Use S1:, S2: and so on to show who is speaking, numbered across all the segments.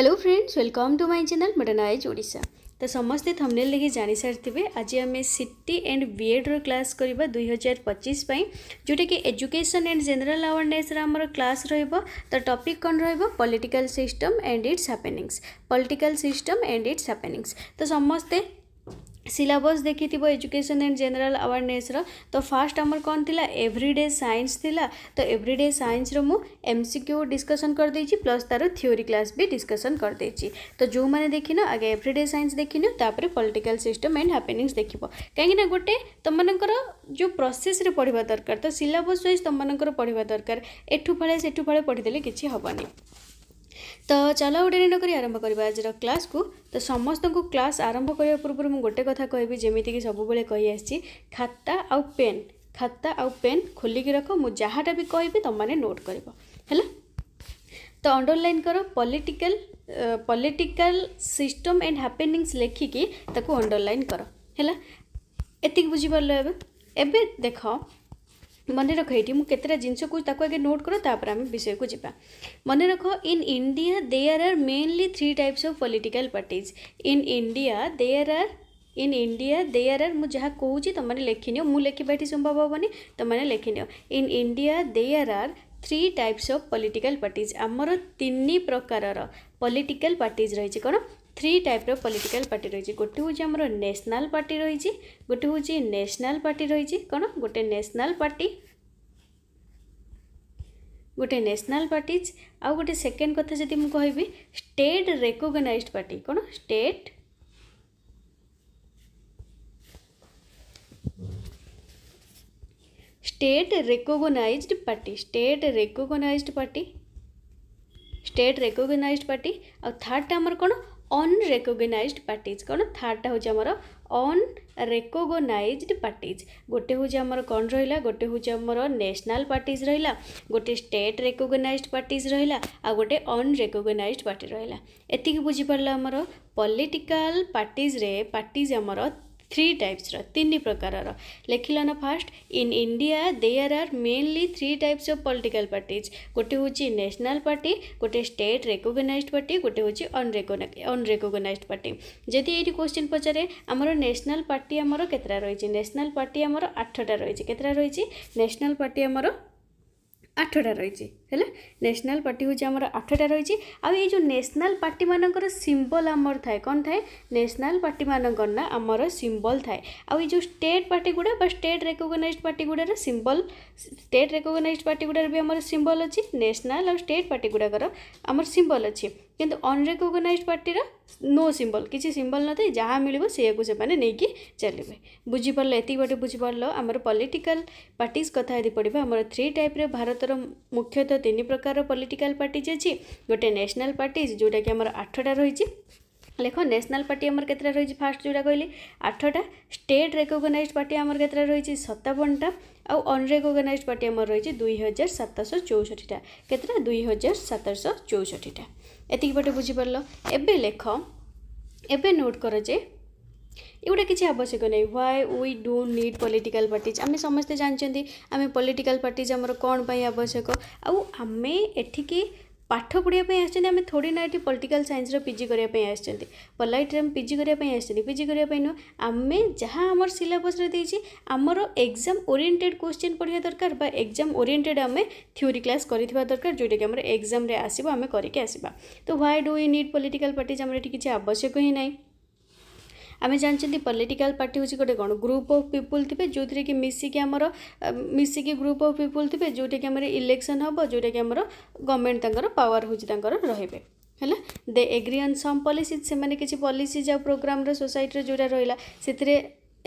S1: Hello friends welcome to my channel modern eyes Odisha ତ ସମସ୍ତେ thumbnail ଦେଖି ଜାଣିସାରିଥିବେ ଆଜି ଆମେ ସି ଟି ଆଣ୍ଡ ବିଏଡ଼୍ର କ୍ଲାସ୍ କରିବା ଦୁଇହଜାର ପଚିଶ ପାଇଁ ଯେଉଁଟାକି ଏଜୁକେସନ୍ ଆଣ୍ଡ ଜେନେରାଲ୍ ଆୱାରନେସ୍ର ଆମର କ୍ଲାସ୍ ରହିବ ତ ଟପିକ୍ କ'ଣ ରହିବ political system and its happenings political system and its happenings ତ ସମସ୍ତେ ସିଲାବସ୍ ଦେଖିଥିବ ଏଜୁକେସନ୍ ଆଣ୍ଡ ଜେନେରାଲ୍ ଆୱାରନେସ୍ର ତ ଫାର୍ଷ୍ଟ ଆମର କ'ଣ ଥିଲା ଏଭ୍ରିଡେ ସାଇନ୍ସ ଥିଲା ତ ଏଭ୍ରିଡେ ସାଇନ୍ସର ମୁଁ ଏମ୍ ସି କ୍ୟୁ ଡିସ୍କସନ୍ କରିଦେଇଛି ପ୍ଲସ୍ ତା'ର ଥିଓରି କ୍ଲାସ୍ ବି ଡିସ୍କସନ୍ କରିଦେଇଛି ତ ଯେଉଁମାନେ ଦେଖିନ ଆଗେ ଏଭ୍ରିଡେ ସାଇନ୍ସ ଦେଖିନିଅ ତାପରେ ପଲିଟିକାଲ୍ ସିଷ୍ଟମ୍ ଆଣ୍ଡ ହାପେନିଂସ୍ ଦେଖିବ କାହିଁକିନା ଗୋଟେ ତୁମମାନଙ୍କର ଯେଉଁ ପ୍ରୋସେସ୍ରେ ପଢ଼ିବା ଦରକାର ତ ସିଲାବସ୍ ୱାଇଜ୍ ତୁମମାନଙ୍କର ପଢ଼ିବା ଦରକାର ଏଠୁ ଫାଳେ ସେଠୁ ଫାଳେ ପଢ଼ିଦେଲେ କିଛି ହେବନି ତ ଚାଲ ଆଉ ଡେରି ନକରି ଆରମ୍ଭ କରିବା ଆଜିର କ୍ଲାସ୍କୁ ତ ସମସ୍ତଙ୍କୁ କ୍ଲାସ୍ ଆରମ୍ଭ କରିବା ପୂର୍ବରୁ ମୁଁ ଗୋଟେ କଥା କହିବି ଯେମିତିକି ସବୁବେଳେ କହିଆସିଛି ଖାତା ଆଉ ପେନ୍ ଖାତା ଆଉ ପେନ୍ ଖୋଲିକି ରଖ ମୁଁ ଯାହାଟା ବି କହିବି ତୁମମାନେ ନୋଟ୍ କରିବ ହେଲା ତ ଅଣ୍ଡରଲାଇନ୍ କର political political system and happenings ଲେଖିକି ତାକୁ ଅଣ୍ଡରଲାଇନ୍ କର ହେଲା ଏତିକି ବୁଝିପାରିଲ ଏବେ ଏବେ ଦେଖ ମନେ ରଖ ଏଇଠି ମୁଁ କେତେଟା ଜିନିଷକୁ ତାକୁ ଆଗେ ନୋଟ୍ କର ତାପରେ ଆମେ ବିଷୟକୁ ଯିବା ମନେ ରଖ in India there are mainly three types of political parties in India there are in India there are ମୁଁ ଯାହା କହୁଛି ତୁମମାନେ ଲେଖିନିଅ ମୁଁ ଲେଖିବା ଏଠି ସମ୍ଭବ ହେବନି ତୁମମାନେ ଲେଖିନିଅ in India there are three types of political parties আমার তিন প্রকারর পলিটিকাল পার্টিজ রয়েছে কোণ থ্রি টাইপ্র পলিটিকাল পার্টি রয়েছে গোটে হচ্ছে আমার ন্যাশনাল পার্টি রয়েছে গোটে হচ্ছে ন্যাশনাল পার্টি রয়েছে কোণ গোটে ন্যাশনাল পার্টি ଗୋଟେ ନ୍ୟାସନାଲ୍ ପାର୍ଟିଜ୍ ଆଉ ଗୋଟେ ସେକେଣ୍ଡ କଥା ଯଦି ମୁଁ କହିବି ଷ୍ଟେଟ୍ ରେକଗ୍ନାଇଜ୍ଡ ପାର୍ଟି କ'ଣ state state recognized party state recognized party state recognized party ଆଉ ଥାର୍ଡ଼ଟା ଆମର କ'ଣ অনরেকগনাইজড পার্টিজ কোণ থার্ডটা হচ্ছে আমার অনরেকগনাইজড পার্টিজ গোটে হচ্ছে আমার কোণ রহলা গোটে হচ্ছে আমার ন্যাশনাল পার্টিজ রহলা গোটে স্টেট রেকগনাইজড পার্টিজ রহলা আর গোটে অনরেকগনাইজড পার্টি রহলা এতিকি বুঝিপারা আমার পলিটিকাল পার্টিজরে পার্টিজ আমার थ्री टाइपस र तीन प्रकार र लेखन first in India there are mainly three types of political party गोटे हुन्छ न्यासनाल पर्ट गएर रेकगनइज पर्ट गएर अनरेकगनैज पर्ट जति क्वेसन पचा अब न्यासनाल पर्टी केतट न्यासनाल पर्ट आठटा र केतटा नेशनल पार्टी पर्टी আঠটা রয়েছে হল ন্যাশনাল পার্টি হচ্ছে আমার আঠটা রয়েছে আই যে ন্যাশনাল পার্টি মানকর সিম্বল আমার থাকে কম থাকে ন্যাশনাল পার্টি মানকর না আমার সিম্বল থাকে আই যে স্টেট পার্টি গুড়া বা স্টেট রেকগনাইজড পার্টি গুড়ার সিম্বল স্টেট রেকগনাইজড পার্টি গুড়ার বি আমার সিম্বল অছি ন্যাশনাল আর স্টেট পার্টি গুড়াকর আমার সিম্বল অছি କିନ୍ତୁ ଅନରେକଗ୍ନାଇଜ୍ ପାର୍ଟିର ନୋ ସିମ୍ବଲ୍ କିଛି ସିମ୍ବଲ୍ ନଥାଏ ଯାହା ମିଳିବ ସେଇଆକୁ ସେମାନେ ନେଇକି ଚାଲିବେ ବୁଝିପାରିଲ ଏତିକି ଗୋଟେ ବୁଝିପାରିଲ ଆମର ପଲିଟିକାଲ୍ ପାର୍ଟିଜ୍ କଥା ଯଦି ପଡ଼ିବା ଆମର ଥ୍ରୀ ଟାଇପ୍ରେ ଭାରତର ମୁଖ୍ୟତଃ ତିନି ପ୍ରକାର ପଲିଟିକାଲ୍ ପାର୍ଟିଜ୍ ଅଛି ଗୋଟେ ନ୍ୟାସନାଲ୍ ପାର୍ଟିଜ୍ ଯେଉଁଟାକି ଆମର ଆଠଟା ରହିଛି ଲେଖ ନ୍ୟାସନାଲ୍ ପାର୍ଟି ଆମର କେତେଟା ରହିଛି ଫାର୍ଷ୍ଟ ଯେଉଁଟା କହିଲି ଆଠଟା ଷ୍ଟେଟ୍ ରେକଗ୍ନାଇଜ୍ ପାର୍ଟି ଆମର କେତେଟା ରହିଛି ସତାବନଟା ଆଉ ଅନ୍ରେକ୍ ଅର୍ଗାନାଇଜ୍ ପାର୍ଟି ଆମର ରହିଛି ଦୁଇ ହଜାର ସାତଶହ ଚଉଷଠିଟା କେତେଟା ଦୁଇ ହଜାର ସାତଶହ ଚଉଷଠିଟା ଏତିକି ପଟେ ବୁଝିପାରିଲ ଏବେ ଲେଖ ଏବେ ନୋଟ୍ କର ଯେ ଏଗୁଡ଼ା କିଛି ଆବଶ୍ୟକ ନାହିଁ why we do need political parties ଆମେ ସମସ୍ତେ ଜାଣିଛନ୍ତି ଆମେ ପଲିଟିକାଲ୍ ପାର୍ଟିଜ୍ ଆମର କ'ଣ ପାଇଁ ଆବଶ୍ୟକ ଆଉ ଆମେ ଏଠିକି ପାଠ ପଢ଼ିବା ପାଇଁ ଆସିଛନ୍ତି ଆମେ ଥୋଡ଼ି ନା ଏଠି ପଲିଟିକାଲ୍ ସାଇନ୍ସର ପିଜି କରିବା ପାଇଁ ଆସିଛନ୍ତି ପଲାଇଟ୍ରେ ଆମେ ପିଜି କରିବା ପାଇଁ ଆସିଛନ୍ତି ପିଜି କରିବା ପାଇଁ ନୁହଁ ଆମେ ଯାହା ଆମର ସିଲାବସ୍ରେ ଦେଇଛି ଆମର ଏକ୍ଜାମ୍ ଓରିଏଣ୍ଟେଡ଼୍ କୋଶ୍ଚିନ୍ ପଢ଼ିବା ଦରକାର ବା ଏକ୍ଜାମ୍ ଓରିଏଣ୍ଟେଡ଼୍ ଆମେ ଥିଓରି କ୍ଲାସ୍ କରିଥିବା ଦରକାର ଯେଉଁଟାକି ଆମର ଏକ୍ଜାମ୍ରେ ଆସିବ ଆମେ କରିକି ଆସିବା ତ why do you need political parties ଆମର ଏଠି କିଛି ଆବଶ୍ୟକ ହିଁ ନାହିଁ आमे जा पलिटिकल पर्टी गए ग्रुप अफ पिपुल थियो जो मिसकिस ग्रुप अफ पिपुल थियो जोटाकिम इलेक्सन हे जोटा गभर्मेन्ट तर पावर हुन्छ रे they agree in some policy कि पलिसिउ प्रोग्राम र सोसैट्र जोटा रहिला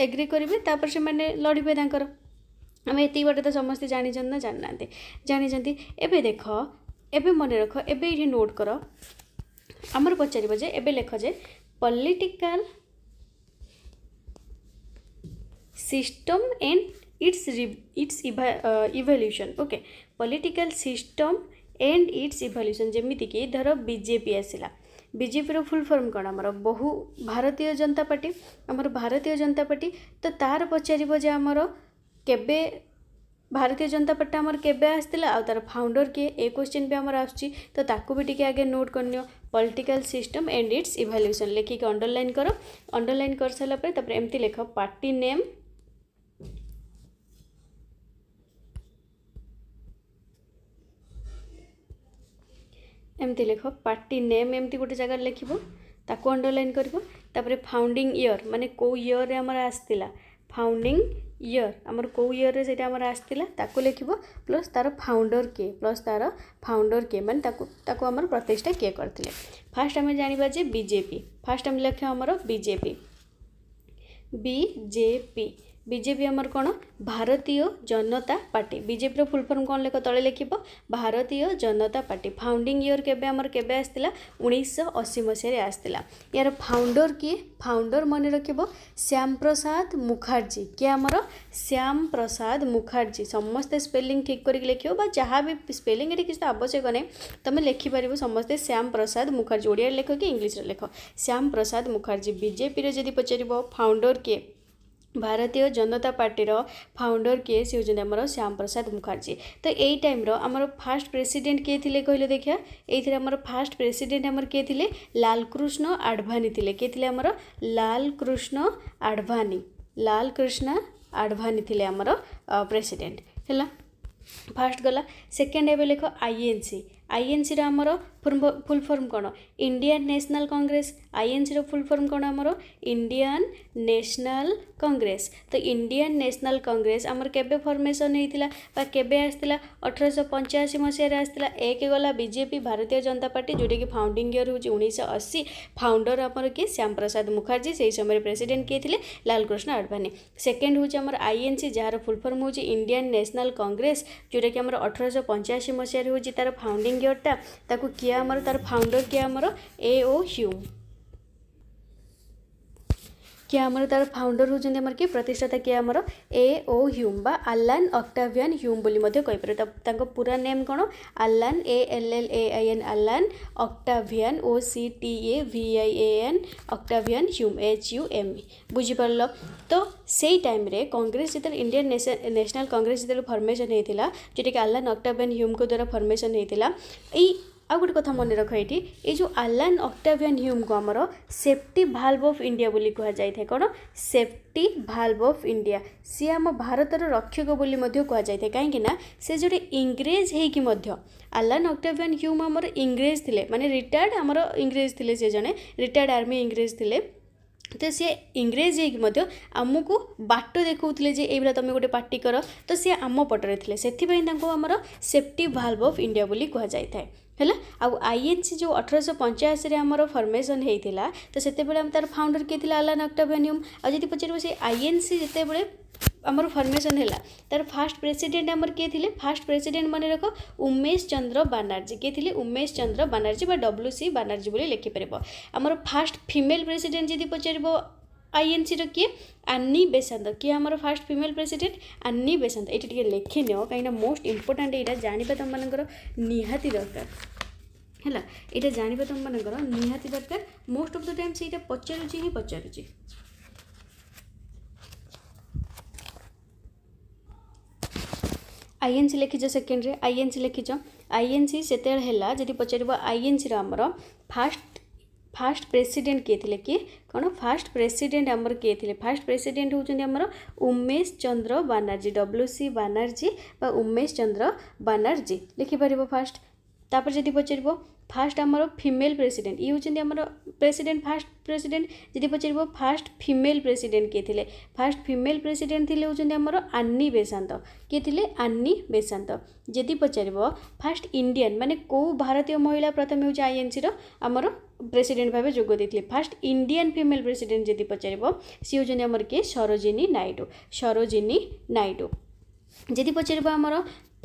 S1: एग्री गरे तर आउँदै गटे त समे जा जाँदै जाने ए मन रक नोट गर आम पचारे ए political system and its its evolution okay political system and its evolution जमीक धर बीजेपी आसला बीजेपी रो फुल फॉर्म कौन आम बहु भारतीय जनता पार्टी आमर भारतीय जनता पार्टी तो तार पचार जे आमर के भारतीय जनता पार्टी आमर के आ फाउंडर किए ये क्वेश्चन भी आमर तो भी टी आगे नोट कर political system and its evolution लिखिक अंडरलैन कर अंडरलैन कर सारापर एमती लिख पार्टी नेम ଏମିତି ଲେଖ ପାର୍ଟି ନେମ୍ ଏମିତି ଗୋଟେ ଜାଗାରେ ଲେଖିବ ତାକୁ ଅଣ୍ଡରଲାଇନ୍ କରିବ ତାପରେ ଫାଉଣ୍ଡିଂ ଇୟର୍ ମାନେ କେଉଁ ଇୟର୍ରେ ଆମର ଆସିଥିଲା ଫାଉଣ୍ଡିଂ ଇୟର୍ ଆମର କେଉଁ ଇୟର୍ରେ ସେଇଟା ଆମର ଆସିଥିଲା ତାକୁ ଲେଖିବ ପ୍ଲସ୍ ତା'ର ଫାଉଣ୍ଡର କିଏ ପ୍ଲସ୍ ତା'ର ଫାଉଣ୍ଡର କିଏ ମାନେ ତାକୁ ତାକୁ ଆମର ପ୍ରତିଷ୍ଠା କିଏ କରିଥିଲେ ଫାର୍ଷ୍ଟ ଆମେ ଜାଣିବା ଯେ ବିଜେପି ଫାର୍ଷ୍ଟ ଆମେ ଲେଖିବା ଆମର ବିଜେପି ବିଜେପି ବିଜେପି ଆମର କ'ଣ ଭାରତୀୟ ଜନତା ପାର୍ଟି ବିଜେପିର ଫୁଲ୍ ଫର୍ମ କ'ଣ ଲେଖ ତଳେ ଲେଖିବ ଭାରତୀୟ ଜନତା ପାର୍ଟି ଫାଉଣ୍ଡିଂ ଇୟର୍ କେବେ ଆମର କେବେ ଆସିଥିଲା ଉଣେଇଶହ ଅଶୀ ମସିହାରେ ଆସିଥିଲା ଏହାର ଫାଉଣ୍ଡର କିଏ ଫାଉଣ୍ଡର ମନେ ରଖିବ ଶ୍ୟାମ ପ୍ରସାଦ ମୁଖାର୍ଜୀ କିଏ ଆମର ଶ୍ୟାମ ପ୍ରସାଦ ମୁଖାର୍ଜୀ ସମସ୍ତେ ସ୍ପେଲିଂ ଠିକ୍ କରିକି ଲେଖିବ ବା ଯାହା ବି ସ୍ପେଲିଂ ଏଠି କିଛି ଆବଶ୍ୟକ ନାହିଁ ତୁମେ ଲେଖିପାରିବ ସମସ୍ତେ ଶ୍ୟାମ ପ୍ରସାଦ ମୁଖାର୍ଜୀ ଓଡ଼ିଆରେ ଲେଖ କି ଇଂଲିଶରେ ଲେଖ ଶ୍ୟାମ ପ୍ରସାଦ ମୁଖାର୍ଜୀ ବିଜେପିରେ ଯଦି ପଚାରିବ ଫାଉଣ୍ଡର କିଏ ଭାରତୀୟ ଜନତା ପାର୍ଟିର ଫାଉଣ୍ଡର କିଏ ସେ ହେଉଛନ୍ତି ଆମର ଶ୍ୟାମ ପ୍ରସାଦ ମୁଖାର୍ଜୀ ତ ଏଇ ଟାଇମ୍ର ଆମର ଫାର୍ଷ୍ଟ ପ୍ରେସିଡେଣ୍ଟ କିଏ ଥିଲେ କହିଲେ ଦେଖିବା ଏଇଥିରେ ଆମର ଫାର୍ଷ୍ଟ ପ୍ରେସିଡେଣ୍ଟ ଆମର କିଏ ଥିଲେ ଲାଲକୃଷ୍ଣ ଆଡ଼ଭାନୀ ଥିଲେ କିଏ ଥିଲେ ଆମର ଲାଲକୃଷ୍ଣ ଆଡ଼ଭାନୀ ଲାଲକୃଷ୍ଣ ଆଡ଼ଭାନୀ ଥିଲେ ଆମର ପ୍ରେସିଡେଣ୍ଟ ହେଲା ଫାର୍ଷ୍ଟ ଗଲା ସେକେଣ୍ଡ ଏବେ ଲେଖ ଆଇଏନ୍ସି ଆଇଏନ୍ସିର ଆମର ଫୁଲ୍ ଫର୍ମ କ'ଣ ଇଣ୍ଡିଆନ୍ ନ୍ୟାସନାଲ୍ କଂଗ୍ରେସ ଆଇଏନ୍ସିର ଫୁଲ୍ ଫର୍ମ କ'ଣ ଆମର ଇଣ୍ଡିଆନ୍ ନ୍ୟାସନାଲ୍ କଂଗ୍ରେସ ତ ଇଣ୍ଡିଆନ୍ ନ୍ୟାସନାଲ୍ କଂଗ୍ରେସ ଆମର କେବେ ଫର୍ମେସନ୍ ହେଇଥିଲା ବା କେବେ ଆସିଥିଲା ଅଠରଶହ ପଞ୍ଚାଅଶୀ ମସିହାରେ ଆସିଥିଲା ଏକ ଗଲା ବିଜେପି ଭାରତୀୟ ଜନତା ପାର୍ଟି ଯେଉଁଟାକି ଫାଉଣ୍ଡିଂ ଇୟର୍ ହେଉଛି ଉଣେଇଶହ ଅଶୀ ଫାଉଣ୍ଡର ଆମର କିଏ ଶ୍ୟାମପ୍ରସାଦ ମୁଖାର୍ଜୀ ସେହି ସମୟରେ ପ୍ରେସିଡେଣ୍ଟ କିଏ ଥିଲେ ଲାଲକୃଷ୍ଣ ଆଡ଼ଭାନୀ ସେକେଣ୍ଡ ହେଉଛି ଆମର ଆଇଏନ୍ସି ଯାହାର ଫୁଲ୍ ଫର୍ମ ହେଉଛି ଇଣ୍ଡିଆନ୍ ନ୍ୟାସନାଲ୍ କଂଗ୍ରେସ ଯେଉଁଟାକି ଆମର ଅଠରଶହ ପଞ୍ଚାଅଶୀ ମସିହାରେ ହେଉଛି ତା'ର ଫାଉଣ୍ଡିଂ ଇୟର୍ଟା ତାକୁ କିଏ କିଏ ଆମର ତାର ଫାଉଣ୍ଡର କିଏ ଆମର ଏ ଓ ହ୍ୟୁମ୍ କିଏ ଆମର ତାର ଫାଉଣ୍ଡର ହେଉଛନ୍ତି ଆମର କିଏ ପ୍ରତିଷ୍ଠାତା କିଏ ଆମର ଏ ଓ ହ୍ୟୁମ୍ ବା ଆଲାନ୍ ଅକ୍ଟାଭିଆନ୍ ହ୍ୟୁମ୍ ବୋଲି ମଧ୍ୟ କହିପାରିବେ ତାଙ୍କ ପୁରା ନେମ୍ କ'ଣ Allan A L L A I N Allan Octavian O C T A V I A N Octavian Hume H U M ବୁଝିପାରିଲ ତ ସେଇ ଟାଇମ୍ରେ କଂଗ୍ରେସ ଯେତେବେଳେ ଇଣ୍ଡିଆନ୍ ନ୍ୟାସନାଲ୍ କଂଗ୍ରେସ ଯେତେବେଳେ ଫର୍ମେସନ୍ ହେଇଥିଲା ଯେଉଁଟାକି ଆଲାନ୍ ଅକ୍ଟାଭିଆନ୍ ହ୍ୟୁମ୍ଙ୍କ ଦ୍ୱାରା ଫର୍ମେସନ୍ ହେଇଥିଲା ଏଇ ଆଉ ଗୋଟେ କଥା ମନେ ରଖ ଏଇଠି ଏଇ ଯେଉଁ ଆଲାନ୍ ଅକ୍ଟାଭିଆନ୍ ହ୍ୟୁମ୍କୁ ଆମର ସେଫ୍ଟି ଭାଲ୍ଭ ଅଫ୍ ଇଣ୍ଡିଆ ବୋଲି କୁହାଯାଇଥାଏ କ'ଣ ସେଫ୍ଟି ଭାଲ୍ଭ ଅଫ୍ ଇଣ୍ଡିଆ ସିଏ ଆମ ଭାରତର ରକ୍ଷକ ବୋଲି ମଧ୍ୟ କୁହାଯାଇଥାଏ କାହିଁକିନା ସେ ଜଣେ ଇଂରେଜ ହେଇକି ମଧ୍ୟ ଆଲାନ୍ ଅକ୍ଟାଭିଆନ୍ ହ୍ୟୁମ୍ ଆମର ଇଂରେଜ ଥିଲେ ମାନେ ରିଟାୟାର୍ଡ଼ ଆମର ଇଂରେଜ ଥିଲେ ସେ ଜଣେ ରିଟାୟାର୍ଡ଼ ଆର୍ମି ଇଂରେଜ ଥିଲେ ତ ସିଏ ଇଂରେଜ ହେଇକି ମଧ୍ୟ ଆମକୁ ବାଟ ଦେଖାଉଥିଲେ ଯେ ଏଇଭଳିଆ ତୁମେ ଗୋଟେ ପାର୍ଟି କର ତ ସିଏ ଆମ ପଟରେ ଥିଲେ ସେଥିପାଇଁ ତାଙ୍କୁ ଆମର ସେଫ୍ଟି ଭାଲ୍ଭ ଅଫ୍ ଇଣ୍ଡିଆ ବୋଲି କୁହାଯାଇଥାଏ ହେଲା ଆଉ ଆଇଏଚ୍ ଯେଉଁ ଅଠରଶହ ପଞ୍ଚାଅଶୀରେ ଆମର ଫର୍ମେସନ୍ ହେଇଥିଲା ତ ସେତେବେଳେ ଆମେ ତାର ଫାଉଣ୍ଡର କିଏ ଥିଲା ଆଲାନ୍ ଅକ୍ଟାଭାନିୟମ୍ ଆଉ ଯଦି ପଚାରିବ ସେ ଆଇଏନ୍ସି ଯେତେବେଳେ ଆମର ଫର୍ମେସନ୍ ହେଲା ତାର ଫାର୍ଷ୍ଟ ପ୍ରେସିଡେଣ୍ଟ ଆମର କିଏ ଥିଲେ ଫାର୍ଷ୍ଟ ପ୍ରେସିଡେଣ୍ଟ ମନେ ରଖ ଉମେଶ ଚନ୍ଦ୍ର ବାନାର୍ଜୀ କିଏ ଥିଲେ ଉମେଶ ଚନ୍ଦ୍ର ବାନାର୍ଜୀ ବା ଡବ୍ଲ୍ୟୁ ସି ବାନାର୍ଜୀ ବୋଲି ଲେଖିପାରିବ ଆମର ଫାର୍ଷ୍ଟ ଫିମେଲ୍ ପ୍ରେସିଡେଣ୍ଟ ଯଦି ପଚାରିବ ଆଇଏନ୍ସିର କିଏ ଆନି ବେସାନ୍ତ କିଏ ଆମର ଫାର୍ଷ୍ଟ ଫିମେଲ୍ ପ୍ରେସିଡେଣ୍ଟ ଆନି ବେସାନ୍ତ ଏଇଠି ଟିକେ ଲେଖିନିଅ କାହିଁକିନା ମୋଷ୍ଟ ଇମ୍ପୋର୍ଟାଣ୍ଟ ଏଇଟା ଜାଣିବା ତୁମମାନଙ୍କର ନିହାତି ଦରକାର है ये जाना तुम मन नि दरकार मोस्ट अफ द टाइम से पचार पचार आईएनसी लिखीज सेकेंड रे आईएनसी लिखीज आईएनसी से जी पचार आईएनसी रमर फास्ट फास्ट प्रेसीडेट किए थे कि कौन फास्ट प्रेसीडेट आमर किए थे फास्ट प्रेसीडेट होमर उमेश चंद्र बानाजी डब्ल्यू सी बानाजी उमेश चंद्र बानाजी लिखिपर फास्ट तापर जी पचार ফার্স্ট আমার ফিমেল প্রেসিডেন্ট ই হচ্ছেন আমার প্রেসিডেন্ট ফার্স্ট প্রেসিডেন্ট যদি পচারিব ফার্স্ট ফিমেল প্রেসিডেন্ট কিয়ে লে ফার্স্ট ফিমেল প্রেসিডেন্ট লে হচ্ছেন আমার আন্নি বেশান্ত কিয়ে লে আন্নি বেশান্ত যদি পচারিব ফার্স্ট ইন্ডিয়ান মানে কেউ ভারতীয় মহিলা প্রথমে হচ্ছে আইএনসির আমার ପ୍ରେସିଡେଣ୍ଟ ଭାବେ ଯୋଗ ଦେଇଥିଲେ ଫାର୍ଷ୍ଟ ଇଣ୍ଡିଆନ୍ ଫିମେଲ୍ ପ୍ରେସିଡେଣ୍ଟ ଯଦି ପଚାରିବ ସିଏ ହେଉଛନ୍ତି ଆମର କିଏ ସରୋଜିନୀ ନାଇଡୁ ସରୋଜିନୀ ନାଇଡୁ ଯଦି ପଚାରିବ ଆମର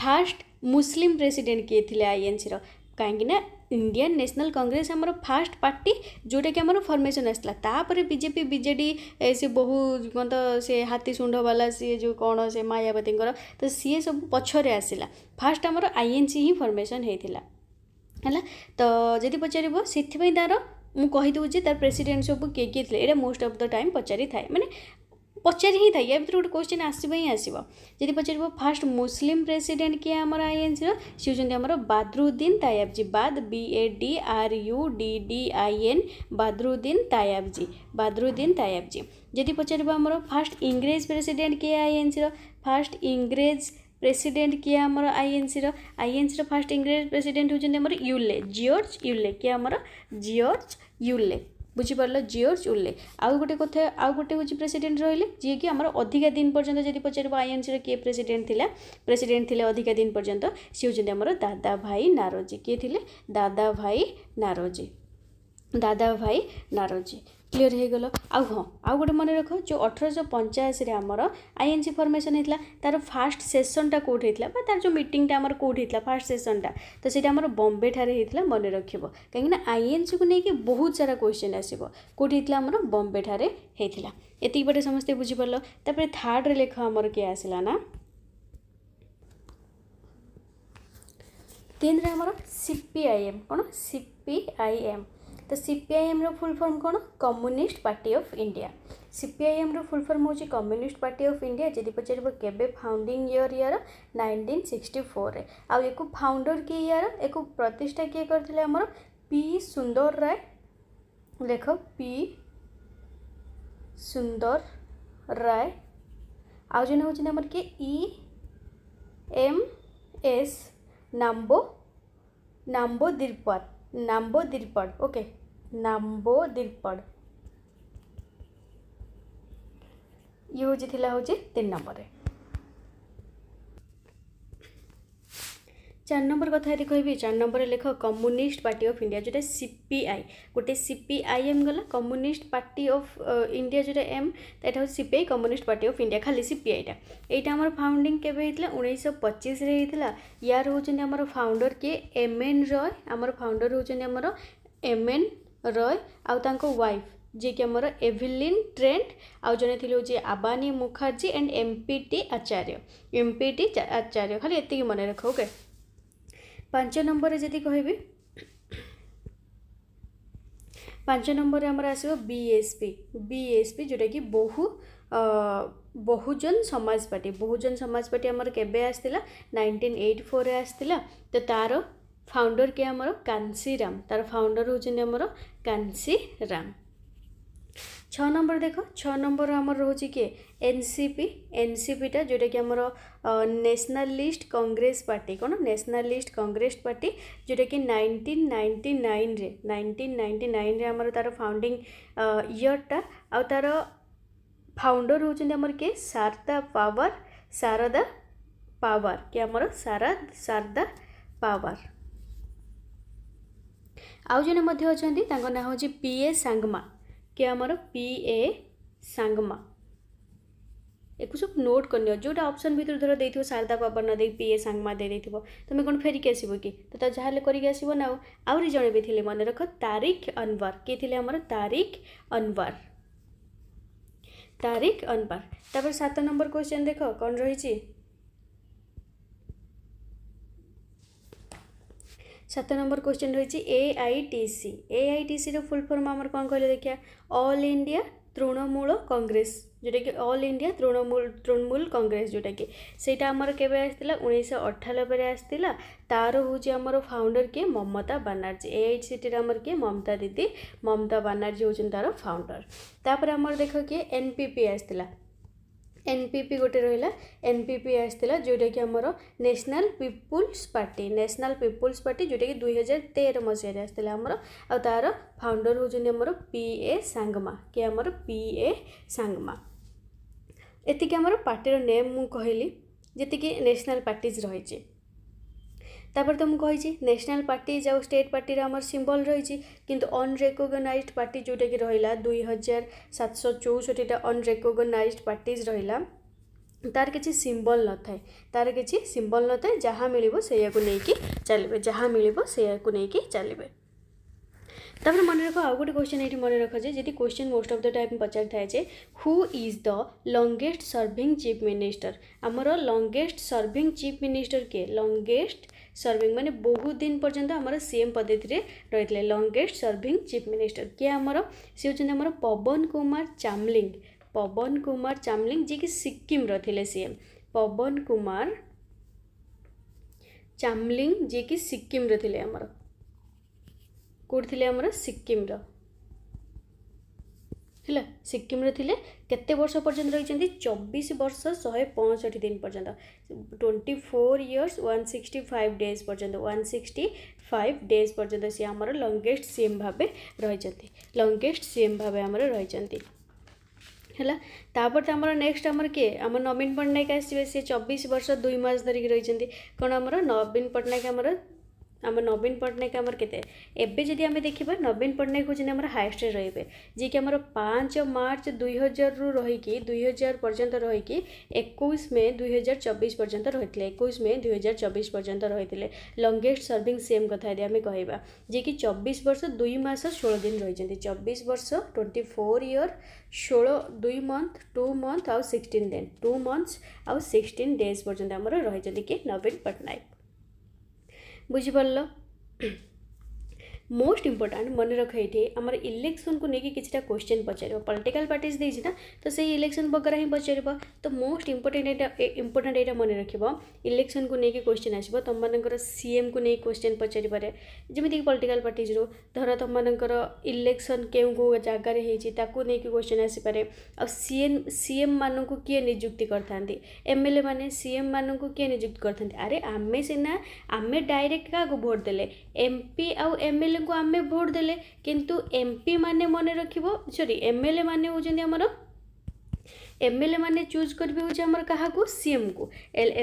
S1: ଫାର୍ଷ୍ଟ ମୁସଲିମ୍ ପ୍ରେସିଡେଣ୍ଟ କିଏ ଥିଲେ ଆଇଏନ୍ସିର କାହିଁକିନା ইন্ডিয়ান ন্যাশনাল কংগ্রেস আমার ফার্স্ট পার্টি যেটাকি আমার ফর্মেসন আসলা তাপরে বিজেপি বিজেডি সে বহু কত সে হাতি শুণ্ঢবালা সি যে কোণ সে মায়াবতীঙ্কর তো সি সব পছরে আসিলা ফার্স্ট আমার আইএনসি হি ফর্মেসন হয়েছিল ହେଲା ତ ଯଦି ପଚାରିବ ସେଥିପାଇଁ ତା'ର ମୁଁ କହିଦେଉଛି ତାର ପ୍ରେସିଡେଣ୍ଟ ସବୁ କିଏ କିଏ ଥିଲେ ଏଇଟା ମୋଷ୍ଟ ଅଫ୍ ଦ ଟାଇମ୍ ପଚାରିଥାଏ ମାନେ ପଚାରି ହିଁ ଥାଏ ୟା ଭିତରୁ ଗୋଟେ କୋଶ୍ଚିନ୍ ଆସିବ ହିଁ ଆସିବ ଯଦି ପଚାରିବ ଫାର୍ଷ୍ଟ ମୁସଲିମ୍ ପ୍ରେସିଡେଣ୍ଟ କିଏ ଆମର ଆଇଏନ୍ସିର ସେ ହେଉଛନ୍ତି ଆମର ବାଦରୁଦ୍ଦିନ ତାୟାବଜୀ ବାଦ୍ B A D R U D D I N Badruddin Tyabji Badruddin Tyabji ଯଦି ପଚାରିବ ଆମର ଫାର୍ଷ୍ଟ ଇଂରେଜ ପ୍ରେସିଡେଣ୍ଟ କିଏ ଆଇଏନ୍ସିର ଫାର୍ଷ୍ଟ ଇଂରେଜ ପ୍ରେସିଡେଣ୍ଟ କିଏ ଆମର ଆଇଏନ୍ସିର ଆଇଏନ୍ସିର ଫାର୍ଷ୍ଟ ଇଂରେଜ ପ୍ରେସିଡେଣ୍ଟ ହେଉଛନ୍ତି ଆମର ୟୁଲେ ଜିଓର୍ଜ ୟୁଲେ କିଏ ଆମର ଜିଓର୍ଜ ୟୁଲେ ବୁଝିପାରିଲ ଜିଓର୍ଜ ଉଲ୍ଲେ ଆଉ ଗୋଟେ କଥା ଆଉ ଗୋଟେ ହେଉଛି ପ୍ରେସିଡେଣ୍ଟ ରହିଲେ ଯିଏକି ଆମର ଅଧିକା ଦିନ ପର୍ଯ୍ୟନ୍ତ ଯଦି ପଚାରିବ ଆଇଏନ୍ସିର କିଏ ପ୍ରେସିଡେଣ୍ଟ ଥିଲା ପ୍ରେସିଡେଣ୍ଟ ଥିଲେ ଅଧିକା ଦିନ ପର୍ଯ୍ୟନ୍ତ ସେ ହେଉଛନ୍ତି ଆମର ଦାଦା ଭାଇ ନାରୋଜି କିଏ ଥିଲେ ଦାଦା ଭାଇ ନାରୋଜି ଦାଦା ଭାଇ ନାରୋଜି ক্লিয়ার হয়েগল আউ হ্যাঁ আউ গোটে মনে রখ যে অঠরশ পঞ্চাশে আমার আইএনসি ফর্মেসন হয়েছিল তার ফার্স্ট সেসনটা কোটি হয়েছিল বা তার যে মিটিংটা আমার কোটি হয়েছিল ফার্স্ট সেসনটা তো সেটা আমার বম্বে ঠারে হয়েছিল মনে রাখব কিনা আইএনসি কু নিয়ে বহুত সারা কোশ্চেন আসব কোটি হয়েছিল আমার বম্বে ঠারে হয়েছিল এতিক বাটে সমস্তে বুঝিপারল তাপরে থার্ডরে লেখ আমার কে আসলা না তিনরে আমার সিপিআইএম কোণ সিপিআইএম तो सीपीआईएम फुल फर्म कौन Communist Party of India CPIM full form हूँ कम्युनिस्ट पार्टी ऑफ इंडिया जी पचार के founding year year nineteen sixty four आ फाउंडर किए यार एक प्रतिष्ठा किए कर पी सुंदर राय लेख पी सुंदर राय आउ जो हूँ आम किए ई एम एस नाम्बो Namboodiripad Namboodiripad okay Namboodiripad ये हूँ तीन नंबर চার নম্বর কথা যদি কহবি চার নম্বরে লেখ কম্যুনিষ্ট পার্টি অফ ইন্ডিয়া যেটা সিপিআই গোটে সিপিআই এম গলা কম্যুনিষ্ট পার্টি অফ ইন্ডিয়া যেটা এম এটা হচ্ছে CPI Communist Party of India খালি সিপিআইটা এইটা আমার ফাউন্ডিং কেবে হয়েছিল উনিশশো পঁচিশে হয়েছিল ইয়ার হচ্ছেন আমার ফাউন্ডর কিଏ এম এন রয় আমার ফাউন্ডর হচ্ছেন আমার এম এন রয় আউ তাঙ্ক ওয়াইফ ଯିଏକି ଆମର ଏଭିଲିନ୍ ଟ୍ରେଣ୍ଡ ଆଉ ଜଣେ ଥିଲେ ହେଉଛି Abani Mukherjee and M P T Acharya M P T Acharya ଖାଲି ଏତିକି ମନେ ରଖ ଓକେ ପାଞ୍ଚ ନମ୍ବରରେ ଯଦି କହିବି ପାଞ୍ଚ ନମ୍ବରରେ ଆମର ଆସିବ ବିଏସ୍ପି ବିଏସ୍ପି ଯେଉଁଟାକି ବହୁ ବହୁଜନ ସମାଜ ପାର୍ଟି ବହୁଜନ ସମାଜ ପାର୍ଟି ଆମର କେବେ ଆସିଥିଲା ନାଇନଟିନ୍ ଏଇଟ୍ ଫୋର୍ରେ ଆସିଥିଲା ତ ତା'ର ଫାଉଣ୍ଡର କିଏ ଆମର କାନ୍ସିରାମ ତା'ର ଫାଉଣ୍ଡର ହେଉଛନ୍ତି ଆମର କାନ୍ସିରାମ ଛଅ ନମ୍ବର ଦେଖ ଛଅ ନମ୍ବର ଆମର ରହୁଛି କିଏ এনসিপি এনসিপিটা যেটাকি আমার ন্যাশনালিস্ট কংগ্রেস পার্টি কোন ন্যাশনালিস্ট কংগ্রেস পার্টি যেটাকি নাইনটিন নাইনটি নাইনরে নাইনটিন নাইনটি নাইনরে আমার তার ফাউন্ডিং ইয়রটা আউ তার ফাউন্ডর হচ্ছেন আমার কে সারদা পাওয়ার সারদা পাওয়ার কে আমার সারা সারদা পাওয়ার ଆଉ ଜଣେ ମଧ୍ୟ ଅଛନ୍ତି ତାଙ୍କ ନାଁ ହେଉଛି ପି ଏ ସାଙ୍ଗମା କିଏ ଆମର ପି ଏ ସାଙ୍ଗମା एक सब नोट करनी जो अप्सन भितर धर दे शारदा न दे पी ए सांग देव तुम्हें कौन फेरिकी आसो कि तो जहाँ करसब आज जन जड़े भी थे मन रख तारिक अनवर किए थे आमर तारिक अनवर तारिक अनवर तपर सात नंबर क्वेश्चन देख कौन रही सात नंबर क्वेश्चन रही A I T C A I T C full form आम कौन कह देखिया अल इंडिया তৃণমূল কংগ্রেস ଯେଉଁଟାକି all India Trinamool Trinamool Congress ଯେଉଁଟାକି ସେଇଟା ଆମର କେବେ ଆସିଥିଲା ଉଣେଇଶହ ଅଠାନବେରେ ଆସିଥିଲା ତା'ର ହେଉଛି ଆମର ଫାଉଣ୍ଡର କିଏ ମମତା ବାନାର୍ଜୀ ଏଆଇସିଟିର ଆମର କିଏ ମମତା ଦିଦି ମମତା ବାନାର୍ଜୀ ହେଉଛନ୍ତି ତା'ର ଫାଉଣ୍ଡର ତାପରେ ଆମର ଦେଖ କିଏ ଏନ୍ପିପି ଆସିଥିଲା ଏନ୍ପିପି ଗୋଟେ ରହିଲା ଏନ୍ପିପି ଆସିଥିଲା ଯେଉଁଟାକି ଆମର National People's Party National People's Party ଯେଉଁଟାକି ଦୁଇହଜାର ତେର ମସିହାରେ ଆସିଥିଲା ଆମର ଆଉ ତା'ର ଫାଉଣ୍ଡର ହେଉଛନ୍ତି ଆମର ପି ଏ ସାଙ୍ଗମା କି ଆମର ପି ଏ ସାଙ୍ଗମା ଏତିକି ଆମର ପାର୍ଟିର ନେମ୍ ମୁଁ କହିଲି ଯେତିକି ନ୍ୟାସନାଲ୍ ପାର୍ଟିଜ୍ ରହିଛି ତାପରେ ତ ମୁଁ କହିଛି ନ୍ୟାସନାଲ୍ ପାର୍ଟି ଯାଉ ଷ୍ଟେଟ୍ ପାର୍ଟିର ଆମର ସିମ୍ବଲ୍ ରହିଛି କିନ୍ତୁ ଅନରେକଗ୍ନାଇଜ୍ଡ ପାର୍ଟି ଯେଉଁଟାକି ରହିଲା ଦୁଇ ହଜାର ସାତଶହ ଚଉଷଠିଟା ଅନରେକଗ୍ନାଇଜ୍ଡ ପାର୍ଟିଜ୍ ରହିଲା ତାର କିଛି ସିମ୍ବଲ୍ ନଥାଏ ତାର କିଛି ସିମ୍ବଲ୍ ନଥାଏ ଯାହା ମିଳିବ ସେଇଆକୁ ନେଇକି ଚାଲିବେ ଯାହା ମିଳିବ ସେଇଆକୁ ନେଇକି ଚାଲିବେ ତାପରେ ମନେ ରଖ ଆଉ ଗୋଟେ କ୍ୱେଶ୍ଚନ୍ ଏଇଠି ମନେ ରଖ ଯେ ଯଦି question most of the time ପଚାରିଥାଏ ଯେ who is the longest serving chief minister ଆମର ଲଙ୍ଗେଷ୍ଟ ସର୍ଭିଂ ଚିଫ୍ ମିନିଷ୍ଟର କିଏ ଲଙ୍ଗେଷ୍ଟ ସର୍ଭିଂ ମାନେ ବହୁତ ଦିନ ପର୍ଯ୍ୟନ୍ତ ଆମର ସିଏମ୍ ପଦ୍ଧତିରେ ରହିଥିଲେ ଲଙ୍ଗେଷ୍ଟ ସର୍ଭିଂ ଚିଫ୍ ମିନିଷ୍ଟର କିଏ ଆମର ସେ ହେଉଛନ୍ତି ଆମର ପବନ କୁମାର ଚାମଲିଂ ପବନ କୁମାର ଚାମଲିଂ ଯିଏକି ସିକିମ୍ର ଥିଲେ ସିଏମ୍ ପବନ କୁମାର ଚାମଲିଂ ଯିଏକି ସିକିମ୍ର ଥିଲେ ଆମର କେଉଁଠି ଥିଲେ ଆମର ସିକିମ୍ର ହେଲା ସିକିମ୍ରେ ଥିଲେ କେତେ ବର୍ଷ ପର୍ଯ୍ୟନ୍ତ ରହିଛନ୍ତି ଚବିଶ ବର୍ଷ ଶହେ ପଞ୍ଚଷଠି ଦିନ ପର୍ଯ୍ୟନ୍ତ twenty four years one sixty five days ପର୍ଯ୍ୟନ୍ତ ୱାନ୍ ସିକ୍ସଟି ଫାଇଭ୍ ଡେଜ୍ ପର୍ଯ୍ୟନ୍ତ ସିଏ ଆମର ଲଙ୍ଗେଷ୍ଟ ସିଏମ୍ ଭାବେ ରହିଛନ୍ତି ଲଙ୍ଗେଷ୍ଟ ସିଏମ୍ ଭାବେ ଆମର ରହିଛନ୍ତି ହେଲା ତାପରେ ଆମର ନେକ୍ସଟ ଆମର କିଏ ଆମ ନବୀନ ପଟ୍ଟନାୟକ ଆସିବେ ସେ ଚବିଶ ବର୍ଷ ଦୁଇ ମାସ ଧରିକି ରହିଛନ୍ତି କ'ଣ ଆମର ନବୀନ ପଟ୍ଟନାୟକ ଆମର আমার নবীন পট্টনাক আমার কেতে এবে যদি আমি দেখিবা নবীন পট্টনাক হচ্ছেন আমার হায়েস্টে রহবে যিকি আমার পাঁচ মার্চ দুই হাজারু রহিকি দুই হাজার পর্যন্ত রহিকি একুশ মে দুই হাজার চব্বিশ পর্যন্ত রয়েছে একুশ মে দুই হাজার চব্বিশ পর্যন্ত রয়েছে লঙ্গেস্ট সর্ভিং সিএম কথা যদি আমি কহবা যিকি চব্বিশ বর্ষ দুই মাস ষোল দিন রয়েছেন চব্বিশ বর্ষ টোয়েন্টি ফোর ইয়র ষোল দুই মন্থ টু মন্থ আউ সিক্সটিন দিন টু মন্থস আউ সিক্সটিন ডেজ পর্যন্ত আমার রয়েছেন কি নবীন পট্টনাক বুঝি বলল मोस्ट इंपोर्टाट मन रखे आम इलेक्शन को लेकिन किसी क्वेश्चन पचार पलिटिकाल पार्टज देना तो से इलेक्शन वगैरह ही पचार तो मोस्ट इंपोर्टाट इंपोर्टाट यहाँ मन रख इलेक्शन को लेकिन क्वेश्चन आसो तुम मैं सीएम को लेकिन क्वेश्चन पचार पारे जमीक पलिटिकाल पार्टजर धर तुम इलेक्शन क्यों कौ जगार होने क्वेश्चन आसपे आ सीएम सीएम मान को किए निजुक्ति एम एल ए मैंने सीएम मान को किए निजुक्ति करें सीना आम डायरेक्ट क्या भोट देम एमपी आउ एम एल ଏମ୍ଏଲ୍ଏଙ୍କୁ ଆମେ ଭୋଟ୍ ଦେଲେ କିନ୍ତୁ ଏମ୍ପି ମାନେ ମନେ ରଖିବ ସରି ଏମ୍ଏଲ୍ଏ ମାନେ ହେଉଛନ୍ତି ଆମର ଏମ୍ଏଲ୍ଏ ମାନେ ଚୁଜ୍ କରିବେ ହେଉଛି ଆମର କାହାକୁ ସିଏମ୍କୁ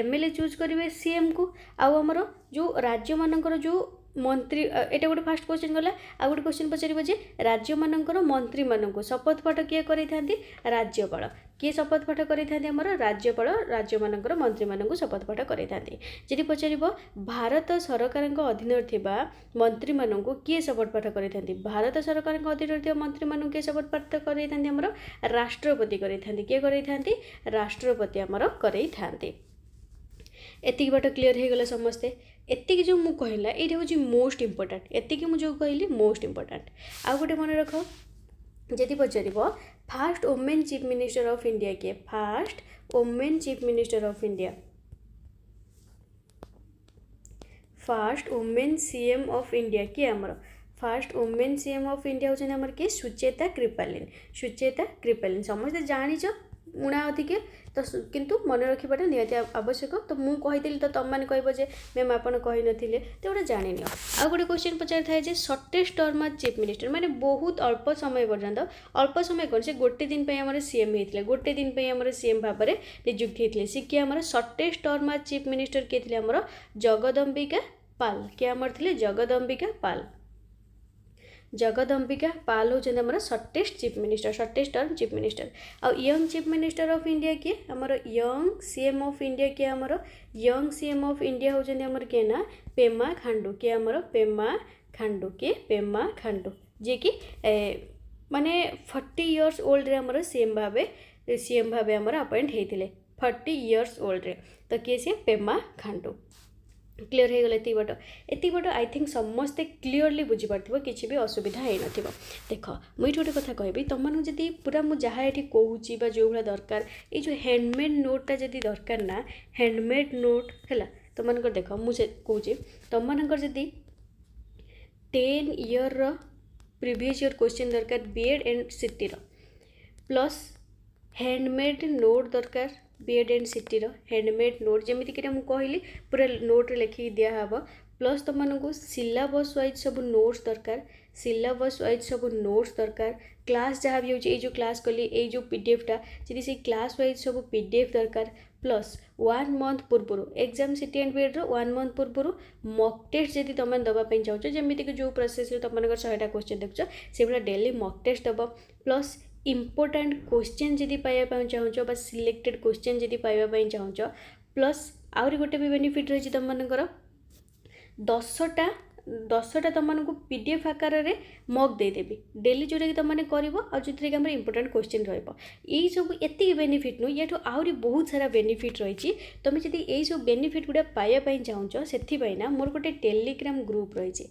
S1: ଏମ୍ଏଲ୍ଏ ଚୁଜ୍ କରିବେ ସିଏମ୍କୁ ଆଉ ଆମର ଯେଉଁ ରାଜ୍ୟମାନଙ୍କର ଯେଉଁ ମନ୍ତ୍ରୀ ଏଇଟା ଗୋଟେ ଫାଷ୍ଟ କ୍ୱେଶ୍ଚିନ୍ ଗଲା ଆଉ ଗୋଟେ କ୍ୱେଶ୍ଚିନ୍ ପଚାରିବ ଯେ ରାଜ୍ୟମାନଙ୍କର ମନ୍ତ୍ରୀମାନଙ୍କୁ ଶପଥ ପାଠ କିଏ କରାଇଥାନ୍ତି ରାଜ୍ୟପାଳ କିଏ ଶପଥ ପାଠ କରାଇଥାନ୍ତି ଆମର ରାଜ୍ୟପାଳ ରାଜ୍ୟମାନଙ୍କର ମନ୍ତ୍ରୀମାନଙ୍କୁ ଶପଥ ପାଠ କରାଇଥାନ୍ତି ଯଦି ପଚାରିବ ଭାରତ ସରକାରଙ୍କ ଅଧୀନରେ ଥିବା ମନ୍ତ୍ରୀମାନଙ୍କୁ କିଏ ଶପଥ ପାଠ କରାଇଥାନ୍ତି ଭାରତ ସରକାରଙ୍କ ଅଧୀନରେ ଥିବା ମନ୍ତ୍ରୀମାନଙ୍କୁ କିଏ ଶପଥ ପାଠ କରାଇଥାନ୍ତି ଆମର ରାଷ୍ଟ୍ରପତି କରାଇଥାନ୍ତି କିଏ କରାଇଥାନ୍ତି ରାଷ୍ଟ୍ରପତି ଆମର କରାଇଥାନ୍ତି ଏତିକି ବାଟ କ୍ଲିଅର୍ ହୋଇଗଲେ ସମସ୍ତେ ଏତିକି ଯେଉଁ ମୁଁ କହିଲା ଏଇଟା ହେଉଛି ମୋଷ୍ଟ ଇମ୍ପୋର୍ଟାଣ୍ଟ ଏତିକି ମୁଁ ଯେଉଁ କହିଲି ମୋଷ୍ଟ ଇମ୍ପୋର୍ଟାଣ୍ଟ ଆଉ ଗୋଟେ ମନେ ରଖ ଯଦି ପଚାରିବ first women chief minister of India କିଏ first women chief minister of India first women CM of India କିଏ ଆମର first women CM M of India हूँ किए सुचेता कृपालीन सुचेता कृपालीन समस्ते जाच उणा अधिके तो कितु मन रखा नि आवश्यक तो मुझे तो तुम मैंने कह मैम आपन थे तो गोटे जाने आउ गोटे क्वेश्चन पचार था सर्टेस्ट टर्म आज चिफ मिनिस्टर मैंने बहुत अल्प समय पर्यटन अल्प समय कौन से गोटे दिन पर सीएम होते गोटे दिन पर सीएम भाव में निजुक्त होते किए आम सर्टेस्ट टर्म आज चिफ मिनिस्टर किए थे आम जगदम्बिका पाल किए आम थे जगदम्बिका पाल जगदम्बिका पाल जो आम shortest chief minister shortest term chief minister आउ young chief minister of India किए आमर यंग सीएम अफ इंडिया किए आमर यंग सीएम अफ इंडिया हूँ किए ना पेमा खांडू किए आम पेमा खांडू किए पेमा खांडू जी कि मानने फर्टी इयर्स ओल्ड रे आमर सीएम भाव सीएम भाव आमर अपॉइंट होते फर्टी इयर्स ओल्ड रे तो किए सी पेमा खांडू କ୍ଲିଅର୍ ହେଇଗଲା ଏତିକି ବାଟ ଏତିକି ବାଟ ଆଇ ଥିଙ୍କ୍ ସମସ୍ତେ କ୍ଲିଅର୍ଲି ବୁଝିପାରୁଥିବ କିଛି ବି ଅସୁବିଧା ହେଇନଥିବ ଦେଖ ମୁଁ ଏଇଠି ଗୋଟେ କଥା କହିବି ତମମାନଙ୍କୁ ଯଦି ପୁରା ମୁଁ ଯାହା ଏଠି କହୁଛି ବା ଯେଉଁଭଳିଆ ଦରକାର ଏଇ ଯେଉଁ ହ୍ୟାଣ୍ଡମେଡ଼୍ ନୋଟ୍ଟା ଯଦି ଦରକାର ନା ହ୍ୟାଣ୍ଡମେଡ଼୍ ନୋଟ୍ ହେଲା ତମମାନଙ୍କର ଦେଖ ମୁଁ ସେ କହୁଛି ତମମାନଙ୍କର ଯଦି ଟେନ୍ ଇୟର୍ର ପ୍ରିଭିୟସ୍ ଇୟର୍ କୋଶ୍ଚିନ୍ ଦରକାର ବି ଏଡ଼୍ ଆଣ୍ଡ ସିଟିର ପ୍ଲସ୍ ହ୍ୟାଣ୍ଡମେଡ଼୍ ନୋଟ୍ ଦରକାର ବିଏଡ଼୍ ଆଣ୍ଡ ସିଟିର ହ୍ୟାଣ୍ଡମେଡ଼୍ ନୋଟ୍ ଯେମିତିକିରେ ମୁଁ କହିଲି ପୁରା ନୋଟ୍ରେ ଲେଖିକି ଦିଆହେବ ପ୍ଲସ୍ ତୁମମାନଙ୍କୁ ସିଲାବସ୍ ୱାଇଜ୍ ସବୁ ନୋଟ୍ସ ଦରକାର ସିଲାବସ୍ ୱାଇଜ୍ ସବୁ ନୋଟ୍ସ ଦରକାର କ୍ଲାସ୍ ଯାହା ବି ହେଉଛି ଏଇ ଯେଉଁ କ୍ଲାସ୍ କଲି ଏଇ ଯେଉଁ ପି ଡି ଏଫ୍ଟା ଯଦି ସେଇ କ୍ଲାସ୍ ୱାଇଜ୍ ସବୁ ପି ଡି ଏଫ୍ ଦରକାର ପ୍ଲସ୍ ୱାନ୍ ମନ୍ଥ ପୂର୍ବରୁ ଏକ୍ଜାମ୍ ସିଟି ଆଣ୍ଡ ବିଏଡ଼୍ର ୱାନ୍ ମନ୍ଥ ପୂର୍ବରୁ ମକ୍ ଟେଷ୍ଟ ଯଦି ତୁମେ ଦେବା ପାଇଁ ଚାହୁଁଛ ଯେମିତିକି ଯେଉଁ ପ୍ରୋସେସ୍ରେ ତୁମମାନଙ୍କର ଶହେଟା କୋଶ୍ଚିନ୍ ଦେଖୁଛ ସେଭଳିଆ ଡେଲି ମକ୍ ଟେଷ୍ଟ ଦେବ ପ୍ଲସ୍ ଇମ୍ପୋର୍ଟାଣ୍ଟ କୋଶ୍ଚିନ୍ ଯଦି ପାଇବା ପାଇଁ ଚାହୁଁଛ ବା ସିଲେକ୍ଟେଡ଼୍ କୋଶ୍ଚିନ୍ ଯଦି ପାଇବା ପାଇଁ ଚାହୁଁଛ ପ୍ଲସ୍ ଆହୁରି ଗୋଟେ ବି ବେନିଫିଟ୍ ରହିଛି ତୁମମାନଙ୍କର ଦଶଟା ଦଶଟା ତୁମମାନଙ୍କୁ ପି ଡି ଏଫ୍ ଆକାରରେ ମକ୍ ଦେଇଦେବି ଡେଲି ଯେଉଁଟାକି ତୁମମାନେ କରିବ ଆଉ ଯେଉଁଥିରେକି ଆମର ଇମ୍ପୋର୍ଟାଣ୍ଟ କୋଶ୍ଚିନ୍ ରହିବ ଏଇସବୁ ଏତିକି ବେନିଫିଟ୍ ନୁହେଁ ୟାଠୁ ଆହୁରି ବହୁତ ସାରା ବେନିଫିଟ୍ ରହିଛି ତୁମେ ଯଦି ଏଇସବୁ ବେନିଫିଟ୍ ଗୁଡ଼ା ପାଇବା ପାଇଁ ଚାହୁଁଛ ସେଥିପାଇଁ ନା ମୋର ଗୋଟେ ଟେଲିଗ୍ରାମ୍ ଗ୍ରୁପ୍ ରହିଛି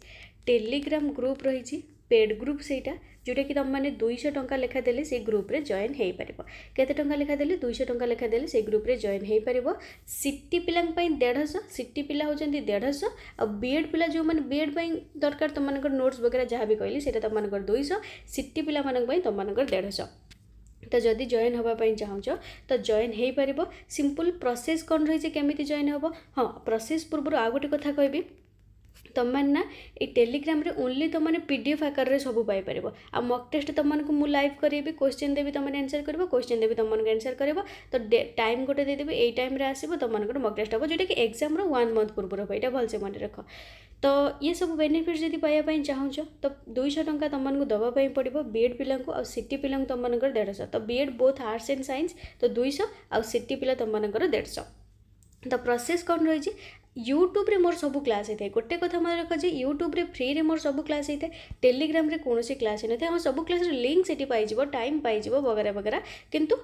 S1: ଟେଲିଗ୍ରାମ୍ ଗ୍ରୁପ୍ ରହିଛି পেড গ্রুপ সেইটা ଯେଉଁଟାକି ତୁମମାନେ ଦୁଇଶହ ଟଙ୍କା ଲେଖା ଦେଲେ ସେଇ ଗ୍ରୁପ୍ରେ ଜଏନ୍ ହୋଇପାରିବ କେତେ ଟଙ୍କା ଲେଖା ଦେଲେ ଦୁଇଶହ ଟଙ୍କା ଲେଖା ଦେଲେ ସେଇ ଗ୍ରୁପ୍ରେ ଜଏନ୍ ହୋଇପାରିବ ସିଟି ପିଲାଙ୍କ ପାଇଁ ଦେଢ଼ଶହ ସିଟି ପିଲା ହେଉଛନ୍ତି ଦେଢ଼ଶହ ଆଉ ବିଏଡ଼୍ ପିଲା ଯେଉଁମାନେ ବିଏଡ଼୍ ପାଇଁ ଦରକାର ତୁମମାନଙ୍କର ନୋଟ୍ସ ବଗେରା ଯାହା ବି କହିଲି ସେଇଟା ତୁମମାନଙ୍କର ଦୁଇଶହ ସିଟି ପିଲାମାନଙ୍କ ପାଇଁ ତୁମମାନଙ୍କର ଦେଢ଼ଶହ ତ ଯଦି ଜଏନ୍ ହେବା ପାଇଁ ଚାହୁଁଛ ତ ଜଏନ୍ ହୋଇପାରିବ ସିମ୍ପଲ୍ ପ୍ରୋସେସ୍ କ'ଣ ରହିଛି କେମିତି ଜଏନ୍ ହେବ ହଁ ପ୍ରୋସେସ୍ ପୂର୍ବରୁ ଆଉ ଗୋଟେ କଥା କହିବି ତୁମମାନେ ନା ଏଇ ଟେଲିଗ୍ରାମରେ ଓନ୍ଲି ତୁମମାନେ ପି ଡି ଏଫ୍ ଆକାରରେ ସବୁ ପାଇପାରିବ ଆଉ ମକ୍ ଟେଷ୍ଟ ତୁମମାନଙ୍କୁ ମୁଁ ଲାଇଭ୍ କରାଇବି କୋଶ୍ଚିନ୍ ଦେବି ତୁମମାନେ ଆନ୍ସର୍ କରିବ କୋଶ୍ଚିନ୍ ଦେବି ତୁମମାନଙ୍କୁ ଆନ୍ସର୍ କରିବ ତ ଟାଇମ୍ ଗୋଟେ ଦେଇଦେବି ଏଇ ଟାଇମ୍ରେ ଆସିବ ତୁମମାନଙ୍କର ମକ୍ ଟେଷ୍ଟ ହେବ ଯେଉଁଟାକି ଏକ୍ଜାମ୍ର ୱାନ୍ ମନ୍ଥ ପୂର୍ବରୁ ହେବ ଏଇଟା ଭଲସେ ମନେ ରଖ ତ ଇଏ ସବୁ ବେନିଫିଟ୍ ଯଦି ପାଇବା ପାଇଁ ଚାହୁଁଛ ତ ଦୁଇଶହ ଟଙ୍କା ତୁମମାନଙ୍କୁ ଦେବା ପାଇଁ ପଡ଼ିବ ବିଏଡ଼୍ ପିଲାଙ୍କୁ ଆଉ ସିଟି ପିଲାଙ୍କୁ ତୁମମାନଙ୍କର ଦେଢ଼ଶହ ତ B Ed both arts and science ତ ଦୁଇଶହ ଆଉ ସିଟି ପିଲା ତୁମମାନଙ୍କର ଦେଢ଼ଶହ ତ ପ୍ରୋସେସ୍ କ'ଣ ରହିଛି ୟୁଟ୍ୟୁବ୍ରେ ମୋର ସବୁ କ୍ଲାସ୍ ହେଇଥାଏ ଗୋଟେ କଥା ମନେ ରଖ ଯେ ୟୁଟ୍ୟୁବ୍ରେ ଫ୍ରିରେ ମୋର ସବୁ କ୍ଲାସ୍ ହେଇଥାଏ ଟେଲିଗ୍ରାମ୍ରେ କୌଣସି କ୍ଲାସ୍ ହେଇନଥାଏ ଆମ ସବୁ କ୍ଲାସ୍ର ଲିଙ୍କ୍ ସେଠି ପାଇଯିବ ଟାଇମ୍ ପାଇଯିବ ବଗେରା ବଗେରା କିନ୍ତୁ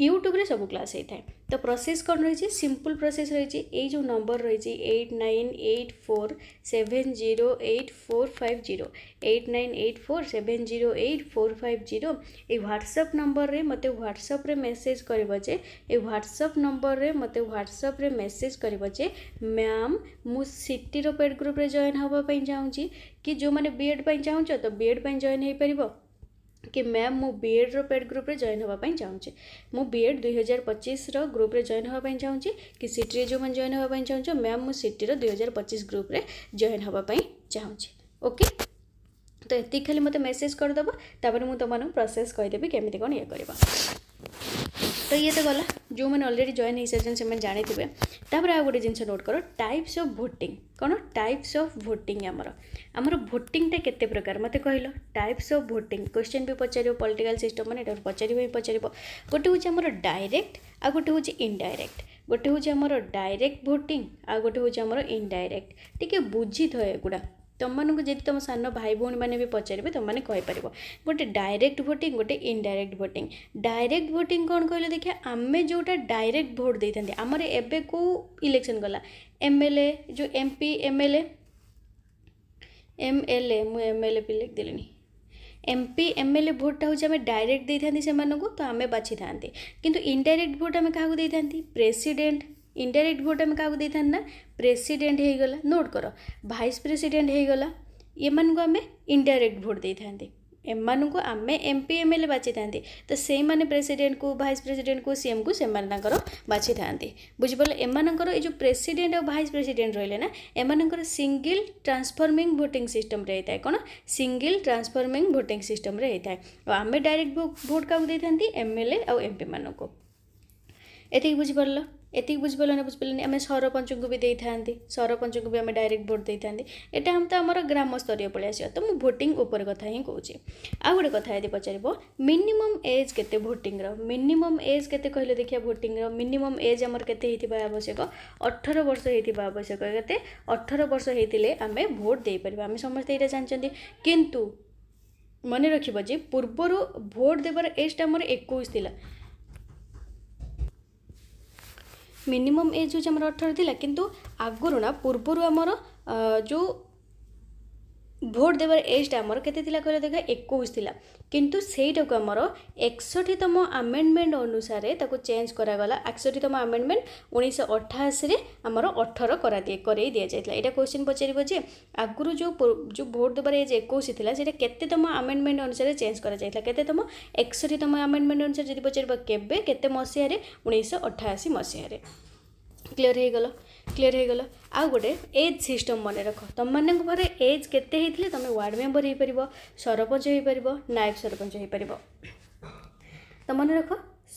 S1: यूट्यूब सब क्लास होता है तो प्रोसेस कौन रही सिंपल प्रोसेस रही जो नंबर रही eight nine eight four seven zero eight four five zero eight nine eight four seven zero eight four five zero ये ह्वाट्सअप नंबर में मत ह्वाट्सअप्रे मेसेज कर ह्वाट्सअप नंबर में मत ह्वाट्सअप्रे मेसेज कर मैम मुटर पेड ग्रुप जॉन होगा चाहूँगी कि जो मैंने बी एड तो बी एड जॉन हो पार କି ମ୍ୟାମ୍ ମୁଁ ବିଏଡ଼୍ର ପେଡ଼୍ ଗ୍ରୁପ୍ରେ ଜଏନ୍ ହେବା ପାଇଁ ଚାହୁଁଛି ମୁଁ ବିଏଡ଼୍ ଦୁଇହଜାର ପଚିଶର ଗ୍ରୁପ୍ରେ ଜଏନ୍ ହେବା ପାଇଁ ଚାହୁଁଛି କି ସିଟିରେ ଯେଉଁମାନେ ଜଏନ୍ ହେବା ପାଇଁ ଚାହୁଁଛ ମ୍ୟାମ୍ ମୁଁ ସିଟିର ଦୁଇହଜାର ପଚିଶ ଗ୍ରୁପ୍ରେ ଜଏନ୍ ହେବା ପାଇଁ ଚାହୁଁଛି ଓକେ ତ ଏତିକି ଖାଲି ମୋତେ ମେସେଜ୍ କରିଦେବ ତାପରେ ମୁଁ ତୁମମାନଙ୍କୁ ପ୍ରୋସେସ୍ କହିଦେବି କେମିତି କ'ଣ ଇଏ କରିବ ତ ଇଏ ତ ଗଲା ଯେଉଁମାନେ ଅଲରେଡ଼ି ଜଏନ୍ ହେଇସାରିଛନ୍ତି ସେମାନେ ଜାଣିଥିବେ ତାପରେ ଆଉ ଗୋଟେ ଜିନିଷ ନୋଟ୍ କର ଟାଇପ୍ସ ଅଫ୍ ଭୋଟିଂ କ'ଣ ଟାଇପ୍ସ ଅଫ୍ ଭୋଟିଂ ଆମର ଆମର ଭୋଟିଂଟା କେତେ ପ୍ରକାର ମୋତେ କହିଲ ଟାଇପ୍ସ ଅଫ୍ ଭୋଟିଂ କ୍ୱେଶ୍ଚନ୍ ବି ପଚାରିବ ପଲିଟିକାଲ୍ ସିଷ୍ଟମ୍ ମାନେ ଏଟାକୁ ପଚାରିବ ହିଁ ପଚାରିବ ଗୋଟେ ହେଉଛି ଆମର ଡାଇରେକ୍ଟ ଆଉ ଗୋଟେ ହେଉଛି ଇନଡାଇରେକ୍ଟ ଗୋଟେ ହେଉଛି ଆମର ଡାଇରେକ୍ଟ ଭୋଟିଂ ଆଉ ଗୋଟେ ହେଉଛି ଆମର ଇନଡାଇରେକ୍ଟ ଟିକେ ବୁଝିଥାଏ ଏଗୁଡ଼ା तुमको जी तुम सान भाई भाई मैंने भी पचारे तुम मैंने गोटे डायरेक्ट भोट गोटे इनडाइरेक्ट भोट डायरेक्ट भोट कौन कह देखिए आम जोटा डायरेक्ट भोट दे था आमर एवं कौ इलेक्शन गला एम एल ए जो M P M L M L A मुझे पी लिख दे M P M L A भोटा हूँ डायरेक्ट दे था से तो आम बाकी इनडाइरेक्ट भोट आम क्या था प्रेसीडेट ଇଣ୍ଡାଇରେକ୍ଟ ଭୋଟ୍ ଆମେ କାହାକୁ ଦେଇଥାନ୍ତି ନା ପ୍ରେସିଡେଣ୍ଟ ହେଇଗଲା ନୋଟ୍ କର ଭାଇସ୍ ପ୍ରେସିଡେଣ୍ଟ ହେଇଗଲା ଏମାନଙ୍କୁ ଆମେ ଇଣ୍ଡାଇରେକ୍ଟ ଭୋଟ୍ ଦେଇଥାନ୍ତି ଏମାନଙ୍କୁ ଆମେ M P M L A ବାଛିଥାନ୍ତି ତ ସେଇମାନେ ପ୍ରେସିଡେଣ୍ଟକୁ ଭାଇସ୍ ପ୍ରେସିଡେଣ୍ଟକୁ ସିଏମ୍କୁ ସେମାନେ ତାଙ୍କର ବାଛିଥାନ୍ତି ବୁଝିପାରିଲେ ଏମାନଙ୍କର ଏଇ ଯେଉଁ ପ୍ରେସିଡେଣ୍ଟ ଆଉ ଭାଇସ୍ ପ୍ରେସିଡେଣ୍ଟ ରହିଲେ ନା ଏମାନଙ୍କର ସିଙ୍ଗିଲ୍ ଟ୍ରାନ୍ସଫର୍ମିଂ ଭୋଟିଂ ସିଷ୍ଟମ୍ରେ ହେଇଥାଏ କ'ଣ ସିଙ୍ଗିଲ୍ ଟ୍ରାନ୍ସଫର୍ମିଂ ଭୋଟିଂ ସିଷ୍ଟମ୍ରେ ହେଇଥାଏ ଆଉ ଆମେ ଡାଇରେକ୍ଟ ଭୋଟ୍ କାହାକୁ ଦେଇଥାନ୍ତି ଏମ୍ ଏଲ୍ ଏ ଆଉ ଏମ୍ ପିମାନଙ୍କୁ ଏତିକି ବୁଝିପାରିଲ यतिकि बुझिप बुझि पिमे सरपञान सरपञ्च भोट दिँदै एटा हम त ग्रामस्तरीय आसी आस भोट उप आउँछ कथा यदि पचार मिनिमम एज केत र मिनिमम एज केते कहले देखिया र मिनिमम एज अते आवश्यक 18 वर्ष है आवश्यक 18 वर्ष हैले आम भोट दिइपारे समेट जान्छ किन मन पूर्वहरू भोट एज एजटा अब 21 थिला ମିନିମମ୍ ଏଜ୍ ହେଉଛି ଆମର ଅଠର ଥିଲା କିନ୍ତୁ ଆଗରୁ ନା ପୂର୍ବରୁ ଆମର ଯେଉଁ ଭୋଟ ଦେବାର ଏଜ୍ଟା ଆମର କେତେ ଥିଲା କହିଲେ ଦେଖା ଏକୋଇଶ ଥିଲା କିନ୍ତୁ ସେଇଟାକୁ ଆମର ଏକଷଠିତମ ଆମେଣ୍ଡମେଣ୍ଟ ଅନୁସାରେ ତାକୁ ଚେଞ୍ଜ କରାଗଲା ଏକଷଠିତମ ଆମେଣ୍ଡମେଣ୍ଟ ଉଣେଇଶହ ଅଠାଅଶୀରେ ଆମର ଅଠର କରାଦିଏ କରେଇ ଦିଆଯାଇଥିଲା ଏଇଟା କୋଶ୍ଚିନ୍ ପଚାରିବ ଯେ ଆଗରୁ ଯେଉଁ ଯେଉଁ ଭୋଟ ଦେବାର ଏଜ୍ ଏକୋଇଶ ଥିଲା ସେଇଟା କେତେତମ ଆମେଣ୍ଡମେଣ୍ଟ ଅନୁସାରେ ଚେଞ୍ଜ କରାଯାଇଥିଲା କେତେତମ ଏକଷଠିତମ ଆମେଣ୍ଡମେଣ୍ଟ ଅନୁସାରେ ଯଦି ପଚାରିବ କେବେ କେତେ ମସିହାରେ ଉଣେଇଶହ ଅଠାଅଶୀ ମସିହାରେ କ୍ଲିୟର୍ ହେଇଗଲ କ୍ଲିୟର୍ ହେଇଗଲ ଆଉ ଗୋଟେ ଏଜ୍ ସିଷ୍ଟମ୍ ମନେ ରଖ ତୁମମାନଙ୍କ ପରେ ଏଜ୍ କେତେ ହେଇଥିଲେ ତୁମେ ୱାର୍ଡ଼ ମେମ୍ବର ହେଇପାରିବ ସରପଞ୍ଚ ହେଇପାରିବ ନାୟକ ସରପଞ୍ଚ ହେଇପାରିବ ତ ମନେ ରଖ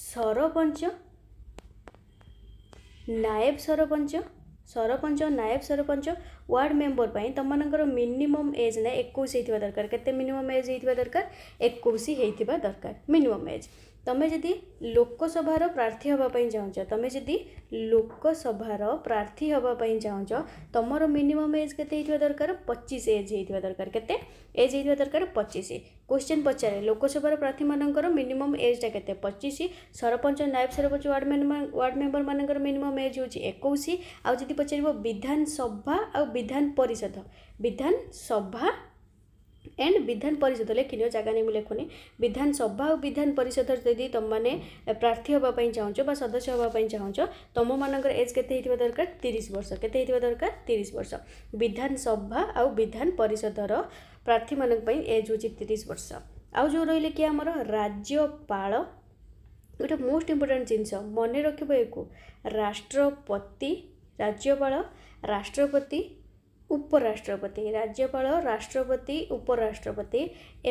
S1: ସରପଞ୍ଚ ନାୟବ ସରପଞ୍ଚ ସରପଞ୍ଚ ନାୟବ ସରପଞ୍ଚ ୱାର୍ଡ଼ ମେମ୍ବର ପାଇଁ ତୁମମାନଙ୍କର ମିନିମମ୍ ଏଜ୍ ନା ଏକୋଇଶ ହେଇଥିବା ଦରକାର କେତେ ମିନିମମ୍ ଏଜ୍ ହେଇଥିବା ଦରକାର ଏକୋଇଶ ହେଇଥିବା ଦରକାର ମିନିମମ୍ ଏଜ୍ તમે જોદી લોકસભાનો প্রার্থী હોવા પઈ જાઓ છો તમે જોદી લોકસભાનો প্রার্থী હોવા પઈ જાઓ છો તમારો મિનિમમ એજ કેટઈ થા દરકાર 25 એજ થા દરકાર કેટે એજ થા દરકાર 25 એ ક્વેશ્ચન પછારે લોકસભાના પ્રતીમાનનોનો મિનિમમ એજ કેટે 25 સરપંચ નાયબ સરપંચ વોર્ડમેન વોર્ડ મેમ્બર મનેનો મિનિમમ એજ હોજી 21 આ જોદી પછરીબો વિધાનસભા અને વિધાનસભા પરિષદ વિધાનસભા एन्ड विधान परिषदले किन किनो जागा नै मिले कोनी विधानसभा व विधान परिषद जदि तम माने प्रार्थी होबा पई चाहौचो बा सदस्य होबा पई चाहौचो तम मानकर एज केते हिथिबा दरकार 30 वर्ष केते हिथिबा दरकार 30 वर्ष विधानसभा आ विधान परिषद रो प्रार्थी मानक पई एज हो जी 30 वर्ष आ जो रहिले कि हमर राज्यपाल एटा मोस्ट इम्पोर्टेन्ट चीज मनै रखबे एको राष्ट्रपति राज्यपाल राष्ट्रपति ଉପରାଷ୍ଟ୍ରପତି ରାଜ୍ୟପାଳ ରାଷ୍ଟ୍ରପତି ଉପରାଷ୍ଟ୍ରପତି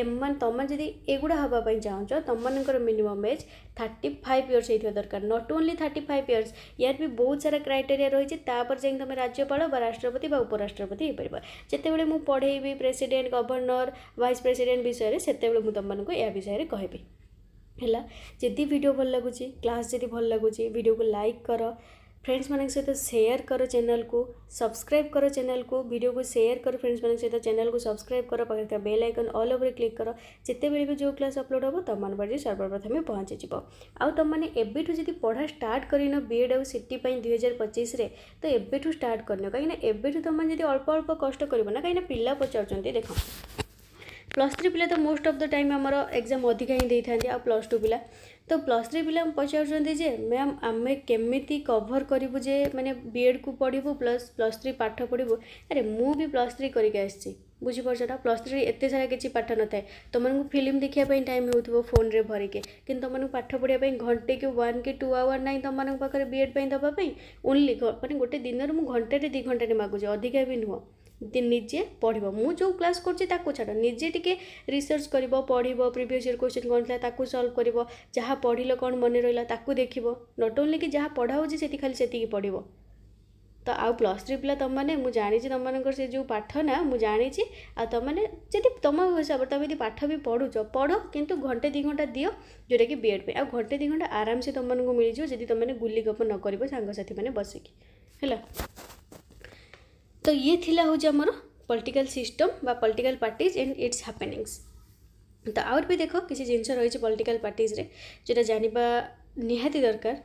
S1: ଏମାନେ ତୁମେ ଯଦି ଏଗୁଡ଼ା ହେବା ପାଇଁ ଚାହୁଁଛ ତୁମମାନଙ୍କର minimum age thirty five years ହେଇଥିବା ଦରକାର not only thirty five years ୟାର ବି ବହୁତ ସାରା କ୍ରାଇଟେରିଆ ରହିଛି ତାପରେ ଯାଇକି ତୁମେ ରାଜ୍ୟପାଳ ବା ରାଷ୍ଟ୍ରପତି ବା ଉପରାଷ୍ଟ୍ରପତି ହେଇପାରିବ ଯେତେବେଳେ ମୁଁ ପଢ଼େଇବି ପ୍ରେସିଡେଣ୍ଟ ଗଭର୍ଣ୍ଣର ଭାଇସ୍ ପ୍ରେସିଡେଣ୍ଟ ବିଷୟରେ ସେତେବେଳେ ମୁଁ ତୁମମାନଙ୍କୁ ଏହା ବିଷୟରେ କହିବି ହେଲା ଯଦି ଭିଡ଼ିଓ ଭଲ ଲାଗୁଛି କ୍ଲାସ୍ ଯଦି ଭଲ ଲାଗୁଛି ଭିଡ଼ିଓକୁ ଲାଇକ୍ କର फ्रेंड्स मान सहित सेयार कर चैनल को सब्सक्राइब कर चैनल को भिड को सेयार कर फ्रेंड्स मान सहित चैनल को सब्सक्राइब कर पाखे bell icon all over click कर जितेबले भी जो क्लास अपलोड हे तुम पाखे सर्वप्रथम जब आमने एबठू जी पढ़ा स्टार्ट कर बीएड आउ सीटी दुई हजार पचीस तो एबू स्टार्ट कर कहीं एबठू तुम जब अल्प अल्प कष्ट करना कहीं पिला पचार देख प्लस थ्री पिला तो मोस्ट अफ द टाइम आम एक्जाम अधिका ही था प्लस टू पिला ତ ପ୍ଲସ୍ ଥ୍ରୀ ପିଲାଙ୍କୁ ପଚାରୁଛନ୍ତି ଯେ ମ୍ୟାମ୍ ଆମେ କେମିତି କଭର୍ କରିବୁ ଯେ ମାନେ ବିଏଡ଼୍କୁ ପଢ଼ିବୁ ପ୍ଲସ୍ ପ୍ଲସ୍ ଥ୍ରୀ ପାଠ ପଢ଼ିବୁ ଆରେ ମୁଁ ବି ପ୍ଲସ୍ ଥ୍ରୀ କରିକି ଆସିଛି ବୁଝିପାରୁଛ ନା ପ୍ଲସ୍ ଥ୍ରୀରେ ଏତେ ସାରା କିଛି ପାଠ ନଥାଏ ତୁମମାନଙ୍କୁ ଫିଲ୍ମ ଦେଖିବା ପାଇଁ ଟାଇମ୍ ହେଉଥିବ ଫୋନ୍ରେ ଭରିକି କିନ୍ତୁ ତୁମମାନଙ୍କୁ ପାଠ ପଢ଼ିବା ପାଇଁ ଘଣ୍ଟେ କି ୱାନ୍ କି ଟୁ ଆୱାର୍ ନାହିଁ ତୁମମାନଙ୍କ ପାଖରେ ବିଏଡ଼୍ ପାଇଁ ଦେବା ପାଇଁ ଓନ୍ଲି ମାନେ ଗୋଟେ ଦିନରେ ମୁଁ ଘଣ୍ଟାଟେ ଦୁଇ ଘଣ୍ଟାଟେ ମାଗୁଛି ଅଧିକା ବି ନୁହଁ ନିଜେ ପଢ଼ିବ ମୁଁ ଯେଉଁ କ୍ଲାସ୍ କରୁଛି ତାକୁ ଛାଡ଼ ନିଜେ ଟିକେ ରିସର୍ଚ୍ଚ କରିବ ପଢ଼ିବ ପ୍ରିଭିୟସ୍ ଇୟର୍ କୋଶ୍ଚିନ୍ କ'ଣ ଥିଲା ତାକୁ ସଲ୍ଭ କରିବ ଯାହା ପଢ଼ିଲ କ'ଣ ମନେ ରହିଲା ତାକୁ ଦେଖିବ ନଟ୍ ଓନ୍ଲି କି ଯାହା ପଢ଼ା ହେଉଛି ସେଠି ଖାଲି ସେତିକି ପଢ଼ିବ ତ ଆଉ ପ୍ଲସ୍ ଥ୍ରୀ ପିଲା ତୁମମାନେ ମୁଁ ଜାଣିଛି ତୁମମାନଙ୍କର ସେ ଯେଉଁ ପାଠ ନା ମୁଁ ଜାଣିଛି ଆଉ ତୁମମାନେ ଯଦି ତୁମ ହିସାବରେ ତୁମେ ଯଦି ପାଠ ବି ପଢ଼ୁଛ ପଢ଼ କିନ୍ତୁ ଘଣ୍ଟେ ଦୁଇ ଘଣ୍ଟା ଦିଅ ଯେଉଁଟାକି ବି ଏଡ଼୍ ପାଇଁ ଆଉ ଘଣ୍ଟେ ଦୁଇ ଘଣ୍ଟା ଆରାମସେ ତୁମମାନଙ୍କୁ ମିଳିଯିବ ଯଦି ତୁମମାନେ ଗୁଲି ଗପ ନ କରିବ ସାଙ୍ଗସାଥିମାନେ ବସିକି ହେଲା तो ये थिला हूँ आमर पॉलिटिकल सिस्टम बा political parties and its happenings तो आउट भी देख किसी जिनस रही पॉलिटिकल पार्टीज रे जोटा जानवा निहाती दरकार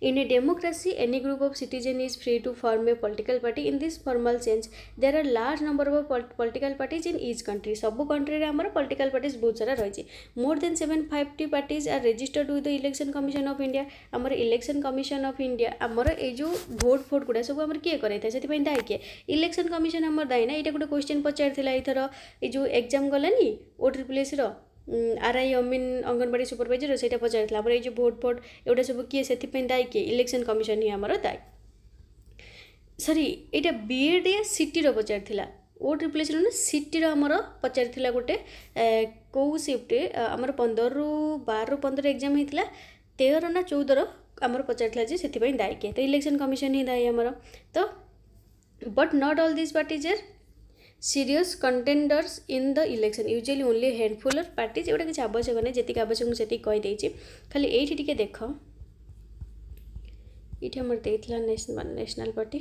S1: In a democracy, any group of citizen is free to form a political party. In this formal sense, there are large number of political parties in each country. ସବୁ କଣ୍ଟ୍ରିରେ ଆମର ପଲିଟିକାଲ ପାର୍ଟିଜ୍ ବହୁତ ସାରା ରହିଛି ମୋର୍ ଦେନ୍ ସେଭେନ୍ ଫାଇଭଟି parties are registered with the Election Commission of India ଆମର Election Commission of India ଆମର ଏଇ ଯେଉଁ ଭୋଟ୍ ଫୋଟ୍ ଗୁଡ଼ା ସବୁ ଆମର କିଏ କରାଇଥାଏ ସେଥିପାଇଁ ଦାୟୀ କିଏ ଇଲେକ୍ସନ୍ କମିଶନ୍ ଆମର ଦାୟୀ ନା ଏଇଟା ଗୋଟେ କ୍ୱେଶ୍ଚିନ୍ ପଚାରିଥିଲା ଏଇଥର ଏଇ ଯେଉଁ ଏକ୍ଜାମ୍ ଗଲାନି ଓ ଟ୍ରିପଲ୍ ଏସ୍ର ଆର୍ଆଇ ଅମିନ ଅଙ୍ଗନବାଡ଼ି ସୁପରଭାଇଜର ସେଇଟା ପଚାରିଥିଲା ପରେ ଏଇ ଯେଉଁ ଭୋଟ୍ ଭୋଟ୍ ଏଗୁଡ଼ା ସବୁ କିଏ ସେଥିପାଇଁ ଦାୟୀ କିଏ ଇଲେକ୍ସନ୍ କମିଶନ ହିଁ ଆମର ଦାୟୀ ସରି ଏଇଟା ବିଏଡ଼୍ ସିଟିର ପଚାରିଥିଲା ଓ ଟ୍ରିପଲ୍ ଏସ୍ ନା ସିଟିର ଆମର ପଚାରିଥିଲା ଗୋଟେ କେଉଁ ସିଫ୍ଟ ଆମର ପନ୍ଦରରୁ ବାରରୁ ପନ୍ଦର ଏକ୍ଜାମ୍ ହେଇଥିଲା ତେର ନା ଚଉଦର ଆମର ପଚାରିଥିଲା ଯେ ସେଥିପାଇଁ ଦାୟୀ କିଏ ତ ଇଲେକ୍ସନ୍ କମିଶନ ହିଁ ଦାୟୀ ଆମର ତ ବଟ୍ ନଟ୍ ଅଲ୍ ଦିସ୍ ପାର୍ଟିଜର୍ serious contenders in the election usually only handful of parties এগুলো কিছু আবশ্যক নেই যেতিকি আবশ্যক মু সেতিকি কই দেইছি খালি এইটি টিকে দেখ এইটি আমার দেইতলা ন্যাশনাল পার্টি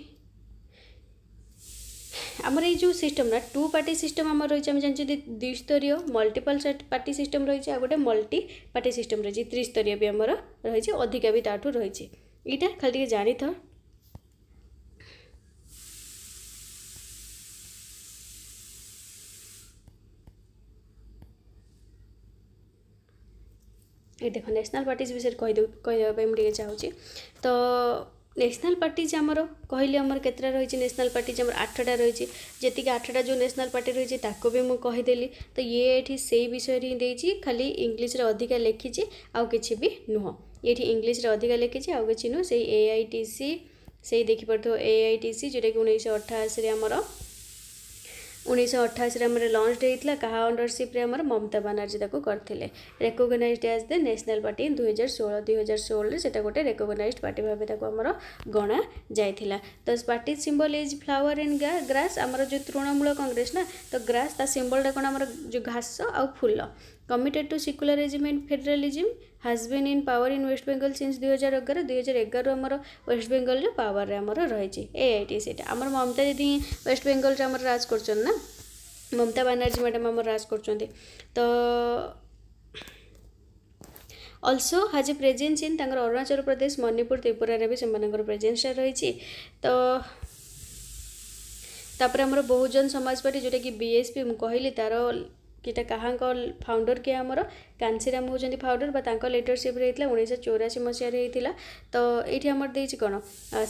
S1: আমার এই যে সিস্টমটা টু পার্টি সিস্টম আমার রয়েছে আমি জানি দ্বিস্তরীয় মল্টিপাল পার্টি সিস্টম রয়েছে আর গোটে মল্টি পার্টি সিস্টম রয়েছে ত্রিস্তরীয় বি আমার রয়েছে অধিকা বি তাঠু রয়েছে এইটা খালি টিকে জানিথাও ଏ ଦେଖ ନ୍ୟାସନାଲ୍ ପାର୍ଟିଜ୍ ବିଷୟରେ କହିଦେଉ କହିବା ପାଇଁ ମୁଁ ଟିକେ ଚାହୁଁଛି ତ ନ୍ୟାସନାଲ୍ ପାର୍ଟିଜ୍ ଆମର କହିଲି ଆମର କେତେଟା ରହିଛି ନ୍ୟାସନାଲ୍ ପାର୍ଟିଜ୍ ଆମର ଆଠଟା ରହିଛି ଯେତିକି ଆଠଟା ଯେଉଁ ନ୍ୟାସନାଲ୍ ପାର୍ଟି ରହିଛି ତାକୁ ବି ମୁଁ କହିଦେଲି ତ ଇଏ ଏଠି ସେଇ ବିଷୟରେ ହିଁ ଦେଇଛି ଖାଲି ଇଂଲିଶରେ ଅଧିକା ଲେଖିଛି ଆଉ କିଛି ବି ନୁହଁ ଏଠି ଇଂଲିଶରେ ଅଧିକା ଲେଖିଛି ଆଉ କିଛି ନୁହଁ ସେଇ ଏ ଆଇ ଟି ସି ସେଇ ଦେଖିପାରୁଥିବ ଏ ଆଇ ଟି ସି ଯେଉଁଟାକି ଉଣେଇଶହ ଅଠାଅଶୀରେ ଆମର ଉଣେଇଶହ ଅଠାଅଶୀରେ ଆମର ଲଞ୍ଚ ହେଇଥିଲା କାହା ଅଣ୍ଡରସିପ୍ରେ ଆମର ମମତା ବାନାର୍ଜୀ ତାକୁ କରିଥିଲେ recognized as the national party in ଦୁଇହଜାର ଷୋହଳ ଦୁଇହଜାର ଷୋହଳରେ ସେଟା ଗୋଟେ ରେକଗ୍ନାଇଜଡ୍ ପାର୍ଟି ଭାବେ ତାକୁ ଆମର ଗଣା ଯାଇଥିଲା ତ party symbol is flower and grass ଆମର ଯେଉଁ ତୃଣମୂଳ କଂଗ୍ରେସ ନା ତ ଗ୍ରାସ୍ ତା ସିମ୍ବଲଟା କ'ଣ ଆମର ଯେଉଁ ଘାସ ଆଉ ଫୁଲ committed to secularism and federalism has been in power in West Bengal since 2011 2011 ଆମର West Bengal ରେ power ରେ ଆମର ରହିଛି AIT ସେଇଟା ଆମର ମମତା ଦିଦି West Bengal ରେ ଆମର ରାଜ କରୁଛନ୍ତି ନା ମମତା ବାନାର୍ଜୀ ମ୍ୟାଡ଼ାମ୍ ଆମର ରାଜ କରୁଛନ୍ତି ତ also has a presence in ତାଙ୍କର ଅରୁଣାଚଳ ପ୍ରଦେଶ ମଣିପୁର ତ୍ରିପୁରାରେ ବି ସେମାନଙ୍କର ପ୍ରେଜେନ୍ସଟା ରହିଛି ତ ତାପରେ ଆମର ବହୁଜନ ସମାଜବାଦୀ ଯେଉଁଟାକି ବିଏସ୍ପି ମୁଁ କହିଲି ତାର କିଟା କାହାଙ୍କ ଫାଉଣ୍ଡର କିଏ ଆମର କାଞ୍ଚିରାମ ହେଉଛନ୍ତି ଫାଉଣ୍ଡର ବା ତାଙ୍କ ଲିଡରସିପ୍ରେ ହେଇଥିଲା ଉଣେଇଶହ ଚଉରାଅଶୀ ମସିହାରେ ହେଇଥିଲା ତ ଏଇଠି ଆମର ଦେଇଛି କ'ଣ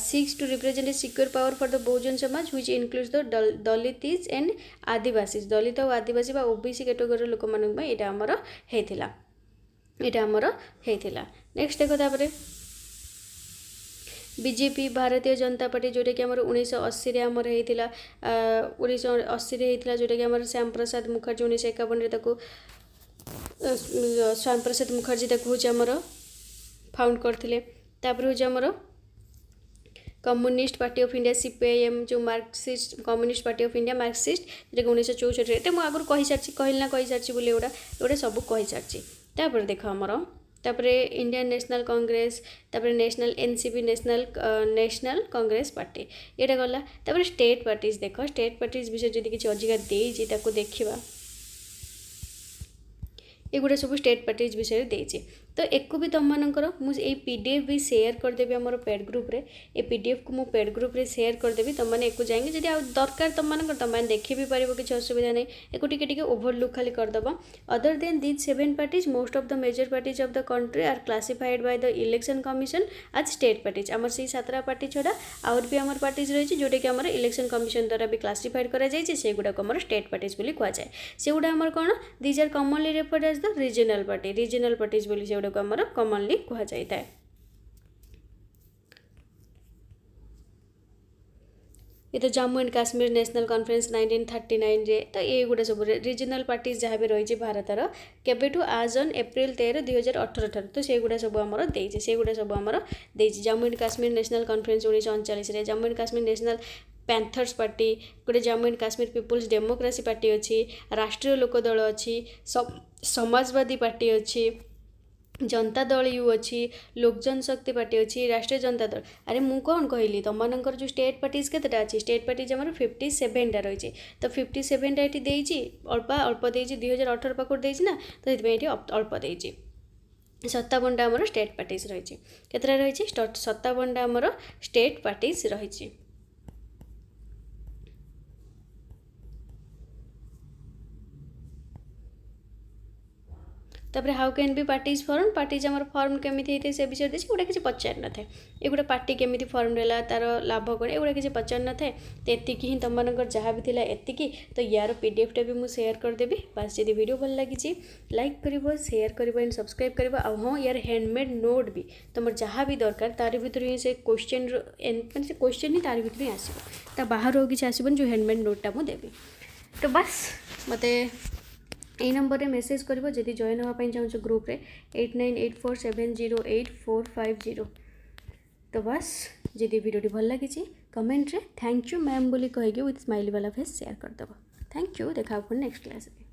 S1: seeks to represent secure power for the Bahujan Samaj which includes the Dalits and Adivasi Dalit ଓ ଆଦିବାସୀ ବା ଓବିସି କ୍ୟାଟେଗୋରୀର ଲୋକମାନଙ୍କ ପାଇଁ ଏଇଟା ଆମର ହେଇଥିଲା ଏଇଟା ଆମର ହେଇଥିଲା ନେକ୍ସଟ ଦେଖ ତାପରେ बीजेपी भारतीय जनता पार्टी जोटा कि अशी उसी आमर होता उन्नीस अशी जोटा कि आम श्याम प्रसाद मुखर्जी उन्नीस एकवन श्याम प्रसाद मुखर्जी हूँ फाउंड करते हूँ Communist Party of India CPIM जो Marxist Communist Party of India Marxist जोटा उन्नीस चौसठ में तो मुझे आगे कही सारी कहल ना कही सारी बोली गोटे सब कही सारी देख आमर ତାପରେ ଇଣ୍ଡିଆନ୍ ନ୍ୟାସନାଲ୍ କଂଗ୍ରେସ ତାପରେ National NCP National National Congress Party ଏଇଟା ଗଲା ତାପରେ ଷ୍ଟେଟ୍ ପାର୍ଟିଜ୍ ଦେଖ ଷ୍ଟେଟ୍ ପାର୍ଟିଜ୍ ବିଷୟରେ ଯଦି କିଛି ଅଧିକା ଦେଇଛି ତାକୁ ଦେଖିବା ଏଗୁଡ଼ା ସବୁ ଷ୍ଟେଟ୍ ପାର୍ଟିଜ୍ ବିଷୟରେ ଦେଇଛି ତ ୟାକୁ ବି ତୁମମାନଙ୍କର ମୁଁ ଏଇ ପି ଡି ଏଫ୍ ବି ସେୟାର କରିଦେବି ଆମର ପେଡ୍ ଗ୍ରୁପ୍ରେ ଏ ପି ଡି ଏଫ୍କୁ ମୁଁ ପେଡ୍ ଗ୍ରୁପ୍ରେ ସେୟାର କରିଦେବି ତୁମମାନେ ୟାକୁ ଯାଇକି ଯଦି ଆଉ ଦରକାର ତୁମମାନଙ୍କର ତୁମମାନେ ଦେଖି ବି ପାରିବ କିଛି ଅସୁବିଧା ନାହିଁ ୟାକୁ ଟିକେ ଟିକେ ଓଭରଲୁକ୍ ଖାଲି କରିଦେବ other than these seven parties most of the major parties of the country are classified by the Election Commission as state parties ଆମର ସେଇ ସାତଟା ପାର୍ଟି ଛଡ଼ା ଆହୁରି ବି ଆମର ପାର୍ଟିଜ୍ ରହିଛି ଯେଉଁଟାକି ଆମର ଇଲେକ୍ସନ୍ କମିଶନ୍ ଦ୍ୱାରା ବି କ୍ଲାସିଫାଇଡ୍ କରାଯାଇଛି ସେଗୁଡ଼ାକ ଆମର ଷ୍ଟେଟ୍ ପାର୍ଟିଜ୍ ବୋଲି କୁହାଯାଏ ସେଗୁଡ଼ା ଆମର କ'ଣ these are commonly referred as the regional party regional parties ବୋଲି ସେଗୁଡ଼ା ସେଗୁଡ଼ିକୁ ଆମର କମନଲି କୁହାଯାଇଥାଏ ଏ ତ Jammu and Kashmir National Conference nineteen thirty ନାଇନ୍ରେ ତ ଏଗୁଡ଼ା ସବୁ ରିଜିନାଲ୍ ପାର୍ଟିଜ୍ ଯାହା ବି ରହିଛି ଭାରତର କେବେଠୁ ଆଜ୍ ଅନ୍ ଏପ୍ରିଲ ତେର ଦୁଇହଜାର ଅଠର ଠାରୁ ତ ସେଗୁଡ଼ା ସବୁ ଆମର ଦେଇଛି ସେଗୁଡ଼ା ସବୁ ଆମର ଦେଇଛି Jammu and Kashmir National Conference ଉଣେଇଶହ ଅଣଚାଳିଶରେ Jammu and Kashmir National Panthers Party ଗୋଟେ Jammu and Kashmir People's Democracy Party ଅଛି ରାଷ୍ଟ୍ରୀୟ ଲୋକ ଦଳ ଅଛି ସମାଜବାଦୀ ପାର୍ଟି ଅଛି ଜନତା ଦଳ ୟୁ ଅଛି ଲୋକ ଜନଶକ୍ତି ପାର୍ଟି ଅଛି ରାଷ୍ଟ୍ରୀୟ ଜନତା ଦଳ ଆରେ ମୁଁ କ'ଣ କହିଲି ତୁମମାନଙ୍କର ଯେଉଁ ଷ୍ଟେଟ୍ ପାର୍ଟିଜ୍ କେତେଟା ଅଛି ଷ୍ଟେଟ୍ ପାର୍ଟିଜ୍ ଆମର ଫିଫ୍ଟି ସେଭେନଟା ରହିଛି ତ ଫିଫ୍ଟି ସେଭେନଟା ଏଠି ଦେଇଛି ଅଳ୍ପ ଅଳ୍ପ ଦେଇଛି ଦୁଇ ହଜାର ଅଠର ପାଖରୁ ଦେଇଛି ନା ତ ସେଥିପାଇଁ ଏଠି ଅଳ୍ପ ଦେଇଛି ସତାବନଟା ଆମର ଷ୍ଟେଟ୍ ପାର୍ଟିଜ୍ ରହିଛି କେତେଟା ରହିଛି ସତାବନଟା ଆମର ଷ୍ଟେଟ୍ ପାର୍ଟିଜ୍ ରହିଛି तापर how can be is form parties आम फर्म केमी से विषय देखिए गुटा किसी पचार न थाए गोटे पार्टी केमी फर्म रहा तार लाभ कौन एगुटा किसी पचार न था तो ये ही तुमकर जहाँ भी था एति तो यार पी डी एफ्टा भी मुझे सेयार करदेवी बास जी भिड भल लगी लाइक कर सेयार कर सब्सक्राइब कर हाँ यार हैंडमेड नोट भी तुम जहाँ भी दरकार तार भर ही से क्वेश्चन मैंने क्वेश्चन ही तार भर ही आसो बाहर कि आसबन जो हैंडमेड नोटा मुझे देवी तो बास मत এই নম্বরে মেসেজ করব যদি জয়েন হওয়া পাই চাহুছ গ্রুপে eight nine eight four seven zero eight four five zero তো বাস যদি ভিডিওটি ভাল লাগিছে কমেন্টরে থ্যাংক ইউ ম্যাম বলে কহিকি উইথ স্মাইলি বালা ফেস সেয়ার করেদেব থ্যাংক ইউ দেখা হব নেক্সট ক্লাসে